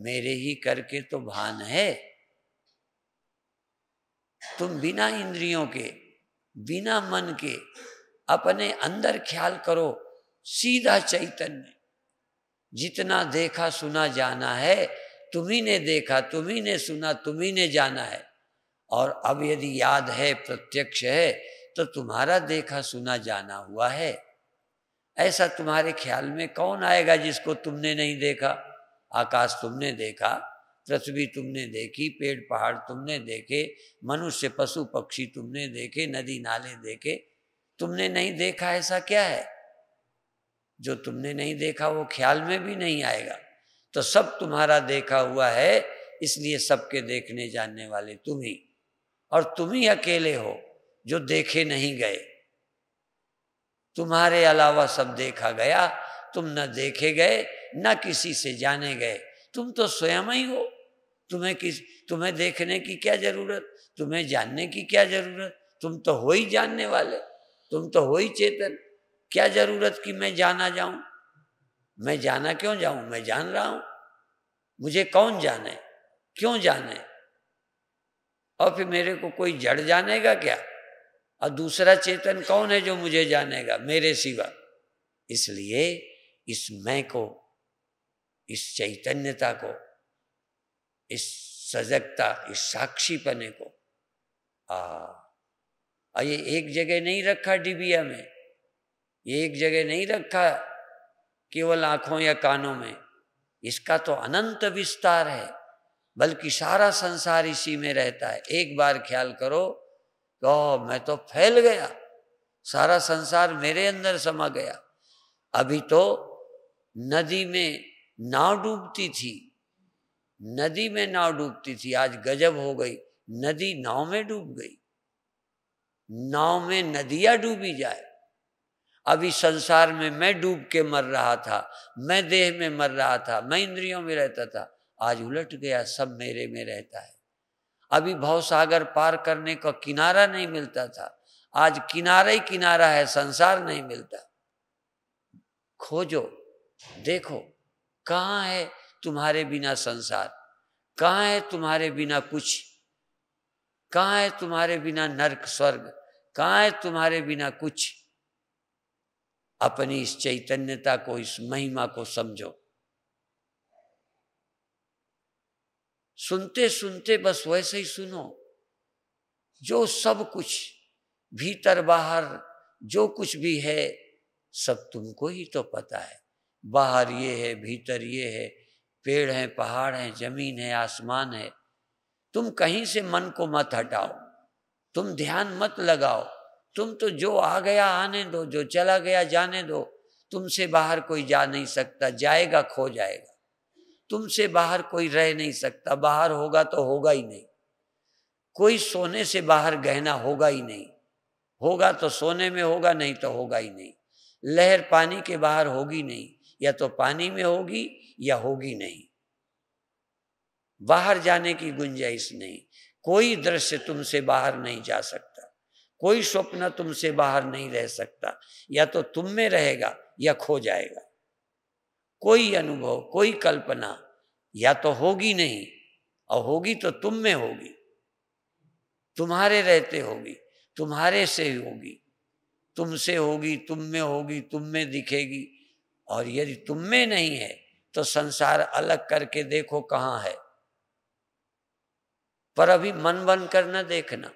मेरे ही करके तो भान है तुम बिना इंद्रियों के बिना मन के अपने अंदर ख्याल करो सीधा चैतन्य जितना देखा सुना जाना है तुम्ही ने देखा तुम्ही ने सुना तुम्ही ने जाना है और अब यदि याद है प्रत्यक्ष है तो तुम्हारा देखा सुना जाना हुआ है ऐसा तुम्हारे ख्याल में कौन आएगा जिसको तुमने नहीं देखा आकाश तुमने देखा पृथ्वी तुमने देखी पेड़ पहाड़ तुमने देखे मनुष्य पशु पक्षी तुमने देखे नदी नाले देखे तुमने नहीं देखा ऐसा क्या है जो तुमने नहीं देखा वो ख्याल में भी नहीं आएगा तो सब तुम्हारा देखा हुआ है इसलिए सबके देखने जानने वाले तुम ही और तुम ही अकेले हो जो देखे नहीं गए तुम्हारे अलावा सब देखा गया तुम न देखे गए न किसी से जाने गए तुम तो स्वयं ही हो तुम्हें किस तुम्हें देखने की क्या जरूरत तुम्हें जानने की क्या जरूरत तुम तो हो ही जानने वाले तुम तो हो ही चेतन क्या जरूरत कि मैं जाना जाऊं मैं जाना क्यों जाऊं मैं जान रहा हूं मुझे कौन जाने क्यों जाने और फिर मेरे को कोई जड़ जानेगा क्या और दूसरा चेतन कौन है जो मुझे जानेगा मेरे सिवा इसलिए इस मैं को इस चैतन्यता को इस सजगता इस साक्षी पने को आ और ये एक जगह नहीं रखा डिबिया में ये एक जगह नहीं रखा केवल आंखों या कानों में इसका तो अनंत विस्तार है बल्कि सारा संसार इसी में रहता है एक बार ख्याल करो तो मैं तो फैल गया सारा संसार मेरे अंदर समा गया अभी तो नदी में नाव डूबती थी नदी में नाव डूबती थी आज गजब हो गई नदी नाव में डूब गई नाव में नदियां डूबी जाए अभी संसार में मैं डूब के मर रहा था मैं देह में मर रहा था मैं इंद्रियों में रहता था आज उलट गया सब मेरे में रहता है अभी भव सागर पार करने का किनारा नहीं मिलता था आज किनारा ही किनारा है संसार नहीं मिलता खोजो देखो कहाँ है तुम्हारे बिना संसार कहाँ है तुम्हारे बिना कुछ कहाँ है तुम्हारे बिना नरक स्वर्ग कहाँ है तुम्हारे बिना कुछ अपनी इस चैतन्यता को इस महिमा को समझो सुनते सुनते बस वैसे ही सुनो जो सब कुछ भीतर बाहर जो कुछ भी है सब तुमको ही तो पता है बाहर ये है भीतर ये है पेड़ हैं पहाड़ हैं जमीन है आसमान है तुम कहीं से मन को मत हटाओ तुम ध्यान मत लगाओ तुम तो जो आ गया आने दो जो चला गया जाने दो तुमसे बाहर कोई जा नहीं सकता जाएगा खो जाएगा तुमसे बाहर कोई रह नहीं सकता बाहर होगा तो होगा ही नहीं कोई सोने से बाहर गहना होगा ही नहीं होगा तो सोने में होगा नहीं तो होगा ही नहीं लहर पानी के बाहर होगी नहीं या तो पानी में होगी या होगी नहीं बाहर जाने की गुंजाइश नहीं कोई दृश्य तुमसे बाहर नहीं जा सकता कोई स्वप्न तुमसे बाहर नहीं रह सकता या तो तुम में रहेगा या खो जाएगा कोई अनुभव कोई कल्पना या तो होगी नहीं और होगी तो तुम में होगी तुम्हारे रहते होगी तुम्हारे से ही होगी तुमसे होगी तुम में होगी तुम में दिखेगी और यदि तुम में नहीं है तो संसार अलग करके देखो कहाँ है पर अभी मन बन कर न देखना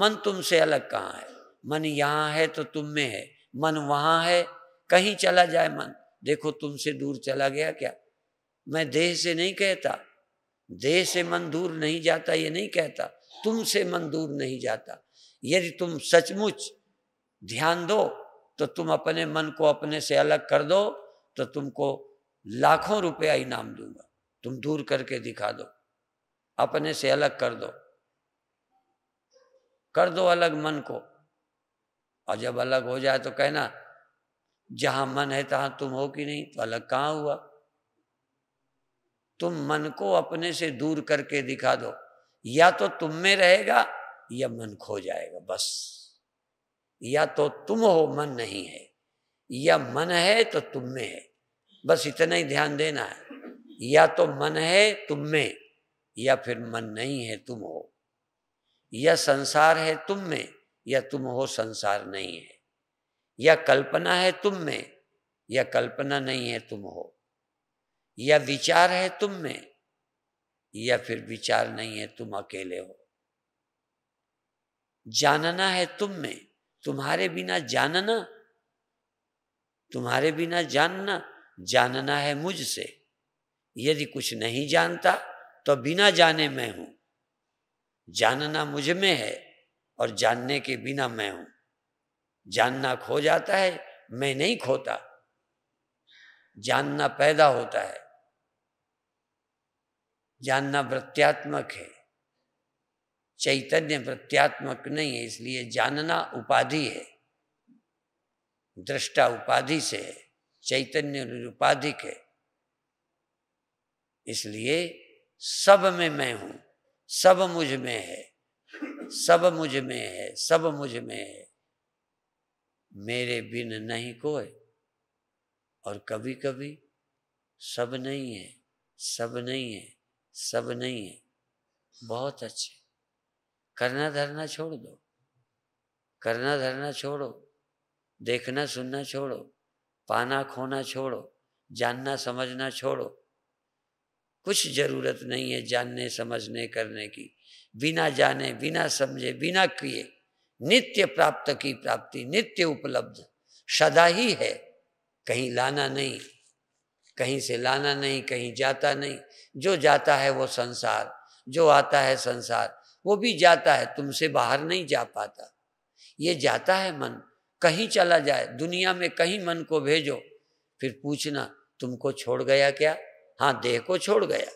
मन तुमसे अलग कहाँ है मन यहाँ है तो तुम में है मन वहाँ है कहीं चला जाए मन देखो तुमसे दूर चला गया क्या मैं देह से नहीं कहता देह से मन दूर नहीं जाता ये नहीं कहता तुमसे मन दूर नहीं जाता यदि तुम सचमुच ध्यान दो तो तुम अपने मन को अपने से अलग कर दो तो तुमको लाखों रुपया इनाम दूंगा तुम दूर करके दिखा दो अपने से अलग कर दो कर दो अलग मन को और जब अलग हो जाए तो कहना जहां मन है तहां तुम हो कि नहीं तो अलग कहां हुआ तुम मन को अपने से दूर करके दिखा दो या तो तुम में रहेगा या मन खो जाएगा बस या तो तुम हो मन नहीं है या मन है तो तुम में है बस इतना ही ध्यान देना है या तो मन है तुम में या फिर मन नहीं है तुम हो या संसार है तुम में या तुम हो संसार नहीं है या कल्पना है तुम में या कल्पना नहीं है तुम हो या विचार है तुम में या फिर विचार नहीं है तुम अकेले हो जानना है तुम में तुम्हारे बिना जानना तुम्हारे बिना जानना जानना है मुझसे यदि कुछ नहीं जानता तो बिना जाने मैं हूं जानना मुझ में है और जानने के बिना मैं हूं जानना खो जाता है मैं नहीं खोता जानना पैदा होता है जानना प्रत्यात्मक है चैतन्य प्रत्यात्मक नहीं है इसलिए जानना उपाधि है दृष्टा उपाधि से है चैतन्य निरुपाधिक है इसलिए सब में मैं हूं सब मुझ में है सब मुझ में है सब मुझ में है मेरे बिन नहीं कोई और कभी कभी सब नहीं है सब नहीं है सब नहीं है बहुत अच्छे करना धरना छोड़ दो करना धरना छोड़ो देखना सुनना छोड़ो पाना खोना छोड़ो जानना समझना छोड़ो कुछ ज़रूरत नहीं है जानने समझने करने की बिना जाने बिना समझे बिना किए नित्य प्राप्त की प्राप्ति नित्य उपलब्ध सदा ही है कहीं लाना नहीं कहीं से लाना नहीं कहीं जाता नहीं जो जाता है वो संसार जो आता है संसार वो भी जाता है तुमसे बाहर नहीं जा पाता ये जाता है मन कहीं चला जाए दुनिया में कहीं मन को भेजो फिर पूछना तुमको छोड़ गया क्या हाँ देह को छोड़ गया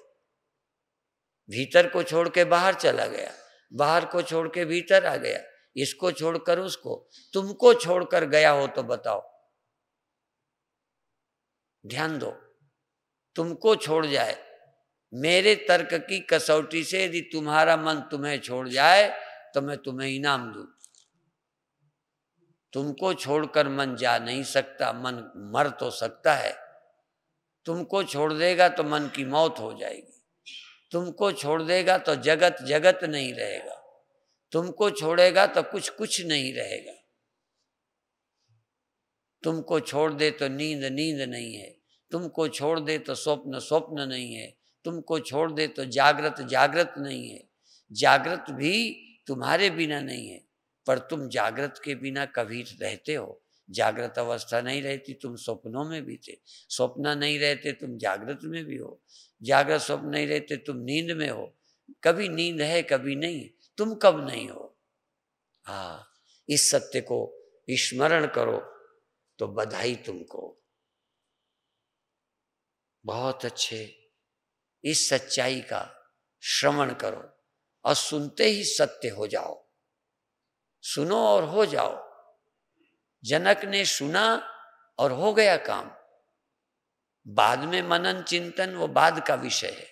भीतर को छोड़ के बाहर चला गया बाहर को छोड़ के भीतर आ गया इसको छोड़कर उसको तुमको छोड़कर गया हो तो बताओ ध्यान दो तुमको छोड़ जाए मेरे तर्क की कसौटी से यदि तुम्हारा मन तुम्हें छोड़ जाए तो मैं तुम्हें इनाम दू तुमको छोड़कर मन जा नहीं सकता मन मर तो सकता है तुमको छोड़ देगा तो मन की मौत हो जाएगी तुमको छोड़ देगा तो जगत जगत नहीं रहेगा तुमको छोड़ेगा तो कुछ कुछ नहीं रहेगा तुमको छोड़ दे तो नींद नींद नहीं है तुमको छोड़ दे तो स्वप्न स्वप्न नहीं है तुमको छोड़ दे तो जागृत जागृत नहीं है जागृत भी तुम्हारे बिना नहीं है पर तुम जागृत के बिना कभी रहते हो जागृत अवस्था नहीं रहती तुम सपनों में भी थे स्वप्न नहीं रहते तुम जागृत में भी हो जागृत स्वप्न नहीं रहते तुम नींद में हो कभी नींद है कभी नहीं तुम कब नहीं हो हा इस सत्य को स्मरण करो तो बधाई तुमको बहुत अच्छे इस सच्चाई का श्रवण करो और सुनते ही सत्य हो जाओ सुनो और हो जाओ जनक ने सुना और हो गया काम बाद में मनन चिंतन वो बाद का विषय है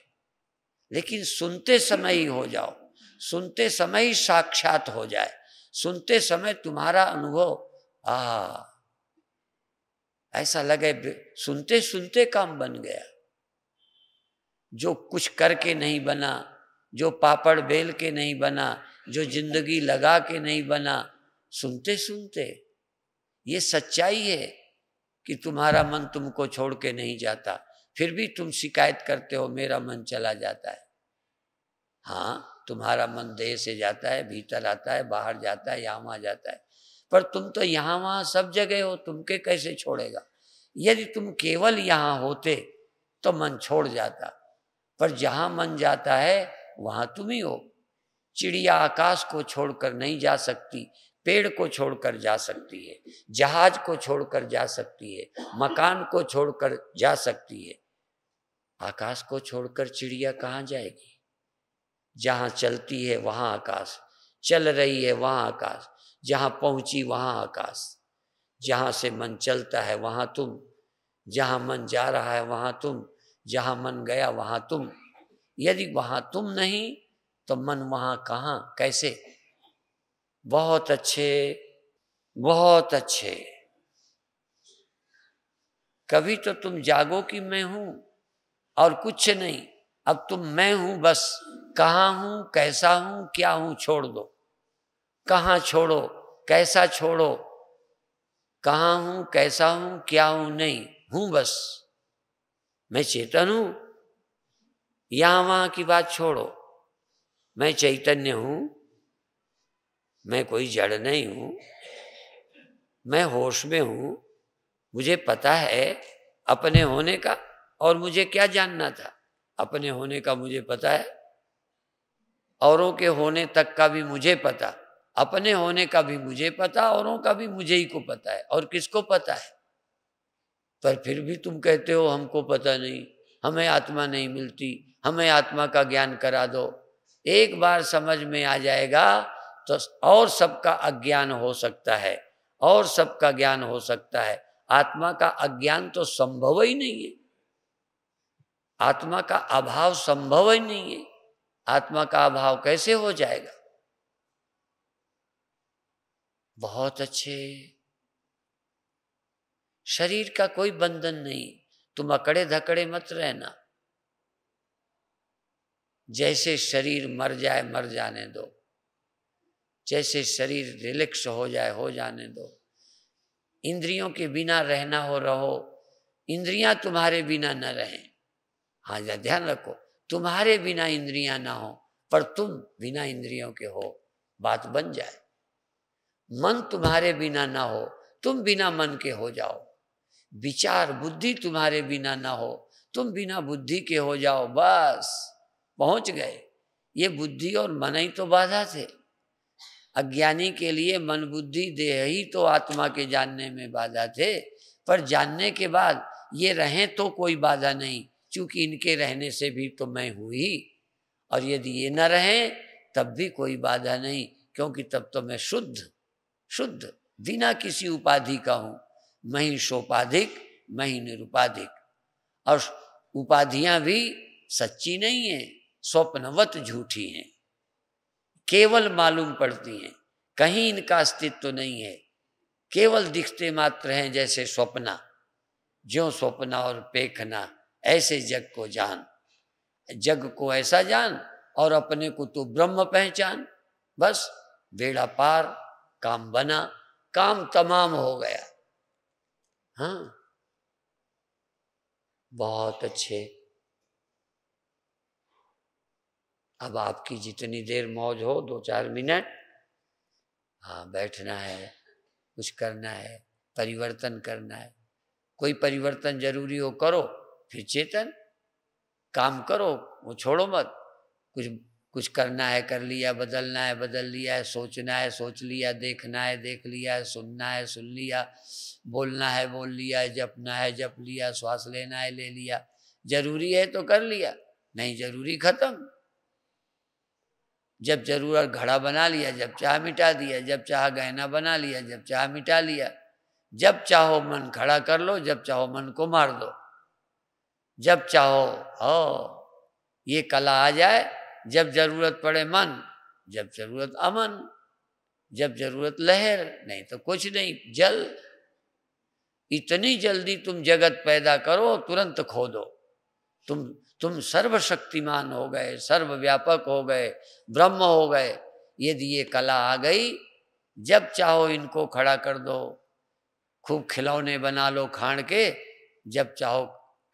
लेकिन सुनते समय ही हो जाओ सुनते समय ही साक्षात हो जाए सुनते समय तुम्हारा अनुभव आ ऐसा लगे सुनते सुनते काम बन गया जो कुछ करके नहीं बना जो पापड़ बेल के नहीं बना जो जिंदगी लगा के नहीं बना सुनते सुनते ये सच्चाई है कि तुम्हारा मन तुमको छोड़ के नहीं जाता फिर भी तुम शिकायत करते हो मेरा मन चला जाता है हाँ तुम्हारा मन देह से जाता है भीतर आता है बाहर जाता है यहाँ वहाँ जाता है पर तुम तो यहाँ वहाँ सब जगह हो तुमके कैसे छोड़ेगा यदि तुम केवल यहाँ होते तो मन छोड़ जाता पर जहाँ मन जाता है वहाँ तुम ही हो चिड़िया आकाश को छोड़कर नहीं जा सकती पेड़ को छोड़कर जा सकती है जहाज को छोड़कर जा सकती है मकान को छोड़कर जा सकती है आकाश को छोड़कर चिड़िया कहाँ जाएगी जहाँ चलती है वहाँ आकाश चल रही है वहाँ आकाश जहाँ पहुँची वहाँ आकाश जहाँ से मन चलता है वहाँ तुम जहाँ मन जा रहा है वहाँ तुम जहाँ मन गया वहाँ तुम यदि वहाँ तुम नहीं तो मन वहाँ कहाँ कैसे बहुत अच्छे बहुत अच्छे कभी तो तुम जागो कि मैं हूँ और कुछ नहीं अब तुम मैं हूँ बस कहाँ हूँ कैसा हूँ क्या हूँ छोड़ दो कहाँ छोड़ो कैसा छोड़ो कहाँ हूँ कैसा हूँ क्या हूँ नहीं हूँ बस मैं चेतन हूँ यहाँ वहाँ की बात छोड़ो मैं चैतन्य हूँ मैं कोई जड़ नहीं हूँ मैं होश में हूँ मुझे पता है अपने होने का और मुझे क्या जानना था अपने होने का मुझे पता है औरों के होने तक का भी मुझे पता अपने होने का भी मुझे पता औरों का भी मुझे ही को पता है और किसको पता है पर फिर भी तुम कहते हो हमको पता नहीं हमें आत्मा नहीं मिलती हमें आत्मा का ज्ञान करा दो एक बार समझ में आ जाएगा तो और सबका अज्ञान हो सकता है और सबका ज्ञान हो सकता है आत्मा का अज्ञान तो संभव ही नहीं है आत्मा का अभाव संभव ही नहीं है आत्मा का अभाव कैसे हो जाएगा बहुत अच्छे शरीर का कोई बंधन नहीं तुम अकड़े धकड़े मत रहना जैसे शरीर मर जाए मर जाने दो जैसे शरीर रिलैक्स हो जाए हो जाने दो इंद्रियों के बिना रहना हो रहो इंद्रियां तुम्हारे बिना न रहें हाँ ध्यान रखो तुम्हारे बिना इंद्रियां ना हो पर तुम बिना इंद्रियों के हो बात बन जाए मन तुम्हारे बिना ना हो तुम बिना मन के हो जाओ विचार बुद्धि तुम्हारे बिना ना हो तुम बिना बुद्धि के हो जाओ बस पहुंच गए ये बुद्धि और मन ही तो बाधा थे अज्ञानी के लिए मन बुद्धि देह ही तो आत्मा के जानने में बाधा थे पर जानने के बाद ये रहें तो कोई बाधा नहीं क्योंकि इनके रहने से भी तो मैं हुई और यदि ये न रहे तब भी कोई बाधा नहीं क्योंकि तब तो मैं शुद्ध शुद्ध बिना किसी उपाधि का हूं मैं ही शोपाधिक मैं ही निरुपाधिक और उपाधियां भी सच्ची नहीं है स्वप्नवत झूठी हैं केवल मालूम पड़ती हैं कहीं इनका अस्तित्व तो नहीं है केवल दिखते मात्र हैं जैसे स्वप्ना ज्यो स्वप्ना और पेखना ऐसे जग को जान जग को ऐसा जान और अपने को तो ब्रह्म पहचान बस बेड़ा पार काम बना काम तमाम हो गया हाँ बहुत अच्छे अब आपकी जितनी देर मौज हो दो चार मिनट हाँ बैठना है कुछ करना है परिवर्तन करना है कोई परिवर्तन जरूरी हो करो फिर चेतन काम करो वो छोड़ो मत कुछ कुछ करना है कर लिया बदलना है बदल लिया है सोचना है सोच लिया देखना है देख लिया है सुनना है सुन लिया बोलना है बोल लिया है जपना है जप लिया श्वास लेना है ले लिया जरूरी है तो कर लिया नहीं जरूरी खत्म जब जरूरत घड़ा बना लिया जब चाह मिटा दिया जब चाह गहना बना लिया जब चाह मिटा लिया जब चाहो मन खड़ा कर लो जब चाहो मन को मार दो जब चाहो हो ये कला आ जाए जब जरूरत पड़े मन जब जरूरत अमन जब जरूरत लहर नहीं तो कुछ नहीं जल इतनी जल्दी तुम जगत पैदा करो तुरंत खो दो तुम तुम सर्वशक्तिमान हो गए सर्वव्यापक हो गए ब्रह्म हो गए यदि ये कला आ गई जब चाहो इनको खड़ा कर दो खूब खिलौने बना लो खाण के जब चाहो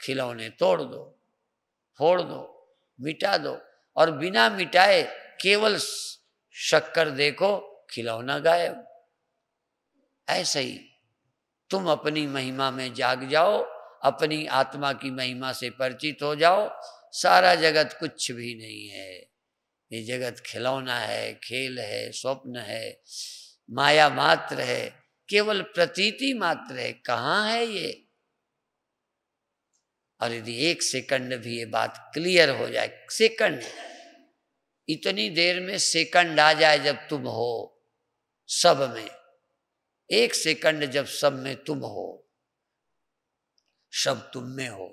खिलौने तोड़ दो फोड़ दो मिटा दो और बिना मिटाए केवल शक्कर देखो खिलौना गायब ऐसे ही तुम अपनी महिमा में जाग जाओ अपनी आत्मा की महिमा से परिचित हो जाओ सारा जगत कुछ भी नहीं है ये जगत खिलौना है खेल है स्वप्न है माया मात्र है केवल प्रतीति मात्र है कहाँ है ये और यदि एक सेकंड में भी ये बात क्लियर हो जाए सेकंड इतनी देर में सेकंड आ जाए जब तुम हो सब में एक सेकंड जब सब में तुम हो सब तुम में हो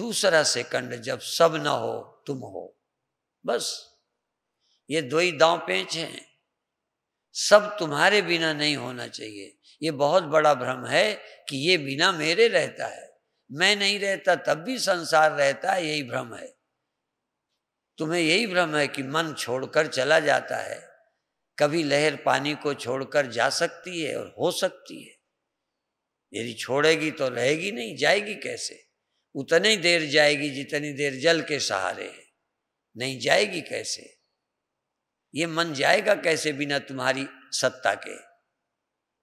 दूसरा सेकंड जब सब न हो तुम हो बस ये दो ही दांव पेंच हैं सब तुम्हारे बिना नहीं होना चाहिए ये बहुत बड़ा भ्रम है कि ये बिना मेरे रहता है मैं नहीं रहता तब भी संसार रहता है यही भ्रम है तुम्हें यही भ्रम है कि मन छोड़कर चला जाता है कभी लहर पानी को छोड़कर जा सकती है और हो सकती है यदि छोड़ेगी तो रहेगी नहीं जाएगी कैसे उतनी देर जाएगी जितनी देर जल के सहारे है नहीं जाएगी कैसे ये मन जाएगा कैसे बिना तुम्हारी सत्ता के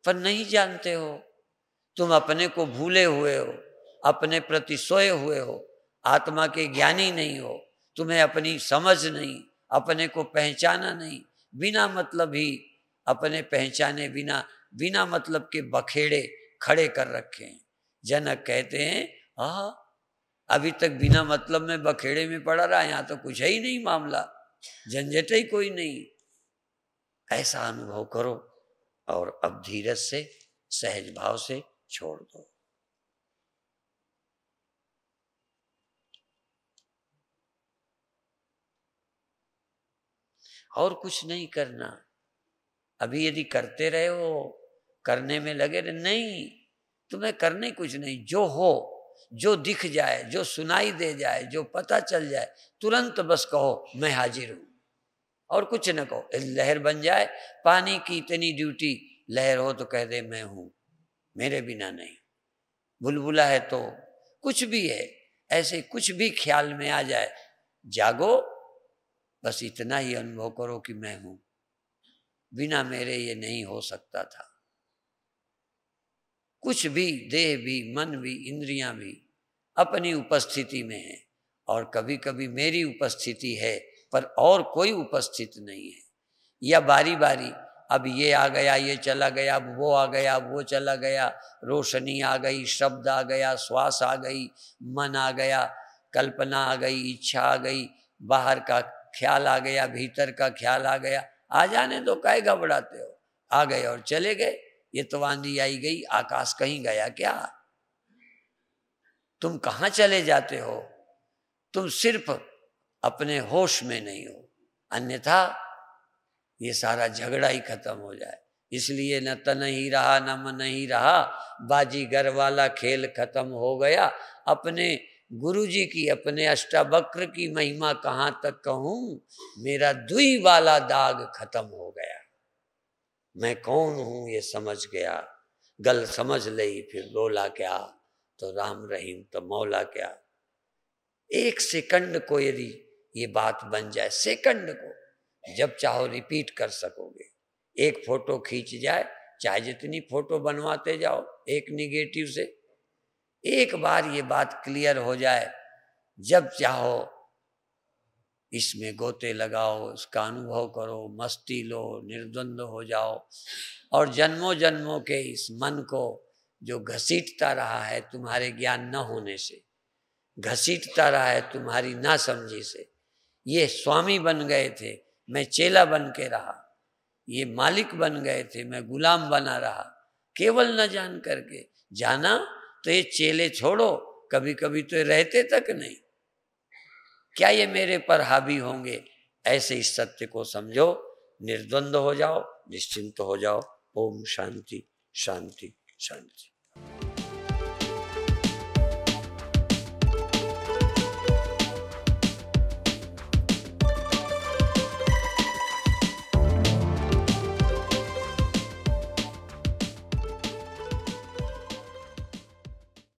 पर नहीं जानते हो तुम अपने को भूले हुए हो अपने प्रति सोए हुए हो आत्मा के ज्ञानी नहीं हो तुम्हें अपनी समझ नहीं अपने को पहचाना नहीं बिना मतलब ही अपने पहचाने बिना बिना मतलब के बखेड़े खड़े कर रखे हैं जनक कहते हैं आ अभी तक बिना मतलब में बखेड़े में पड़ा रहा यहाँ तो कुछ है ही नहीं मामला झंझट ही कोई नहीं ऐसा अनुभव करो और अब धीरज से सहज भाव से छोड़ दो और कुछ नहीं करना अभी यदि करते रहे हो करने में लगे रहे नहीं तुम्हें करने कुछ नहीं जो हो जो दिख जाए जो सुनाई दे जाए जो पता चल जाए तुरंत बस कहो मैं हाजिर हूं और कुछ न कहो लहर बन जाए पानी की इतनी ड्यूटी लहर हो तो कह दे मैं हूं मेरे बिना नहीं बुलबुला है तो कुछ भी है ऐसे कुछ भी ख्याल में आ जाए जागो बस इतना ही अनुभव करो कि मैं हूं बिना मेरे ये नहीं हो सकता था कुछ भी देह भी मन भी इंद्रियां भी अपनी उपस्थिति में है और कभी कभी मेरी उपस्थिति है पर और कोई उपस्थित नहीं है या बारी बारी अब ये आ गया ये चला गया अब वो आ गया वो चला गया रोशनी आ गई शब्द आ गया श्वास आ गई मन आ गया कल्पना आ गई इच्छा आ गई बाहर का ख्याल आ गया भीतर का ख्याल आ गया आ जाने तो काय घबराते हो आ गए और चले गए ये तो आंधी आई गई आकाश कहीं गया क्या तुम कहाँ चले जाते हो तुम सिर्फ अपने होश में नहीं हो अन्यथा ये सारा झगड़ा ही खत्म हो जाए इसलिए न तन ही रहा न मन ही रहा बाजीगर वाला खेल खत्म हो गया अपने गुरु जी की अपने अष्टावक्र की महिमा कहाँ तक कहूँ मेरा दुई वाला दाग खत्म हो गया मैं कौन हूँ ये समझ गया गल समझ ली फिर बोला क्या तो राम रहीम तो मौला क्या एक सेकंड को यदि ये बात बन जाए सेकंड को जब चाहो रिपीट कर सकोगे एक फोटो खींच जाए चाहे जितनी फोटो बनवाते जाओ एक निगेटिव से एक बार ये बात क्लियर हो जाए जब चाहो इसमें गोते लगाओ इसका अनुभव करो मस्ती लो निर्द्वंद हो जाओ और जन्मों जन्मों के इस मन को जो घसीटता रहा है तुम्हारे ज्ञान न होने से घसीटता रहा है तुम्हारी ना समझी से ये स्वामी बन गए थे मैं चेला बन के रहा ये मालिक बन गए थे मैं गुलाम बना रहा केवल न जान करके जाना तो ये चेले छोड़ो कभी कभी तो रहते तक नहीं क्या ये मेरे पर हावी होंगे ऐसे इस सत्य को समझो निर्द्वंद हो जाओ निश्चिंत हो जाओ ओम शांति शांति शांति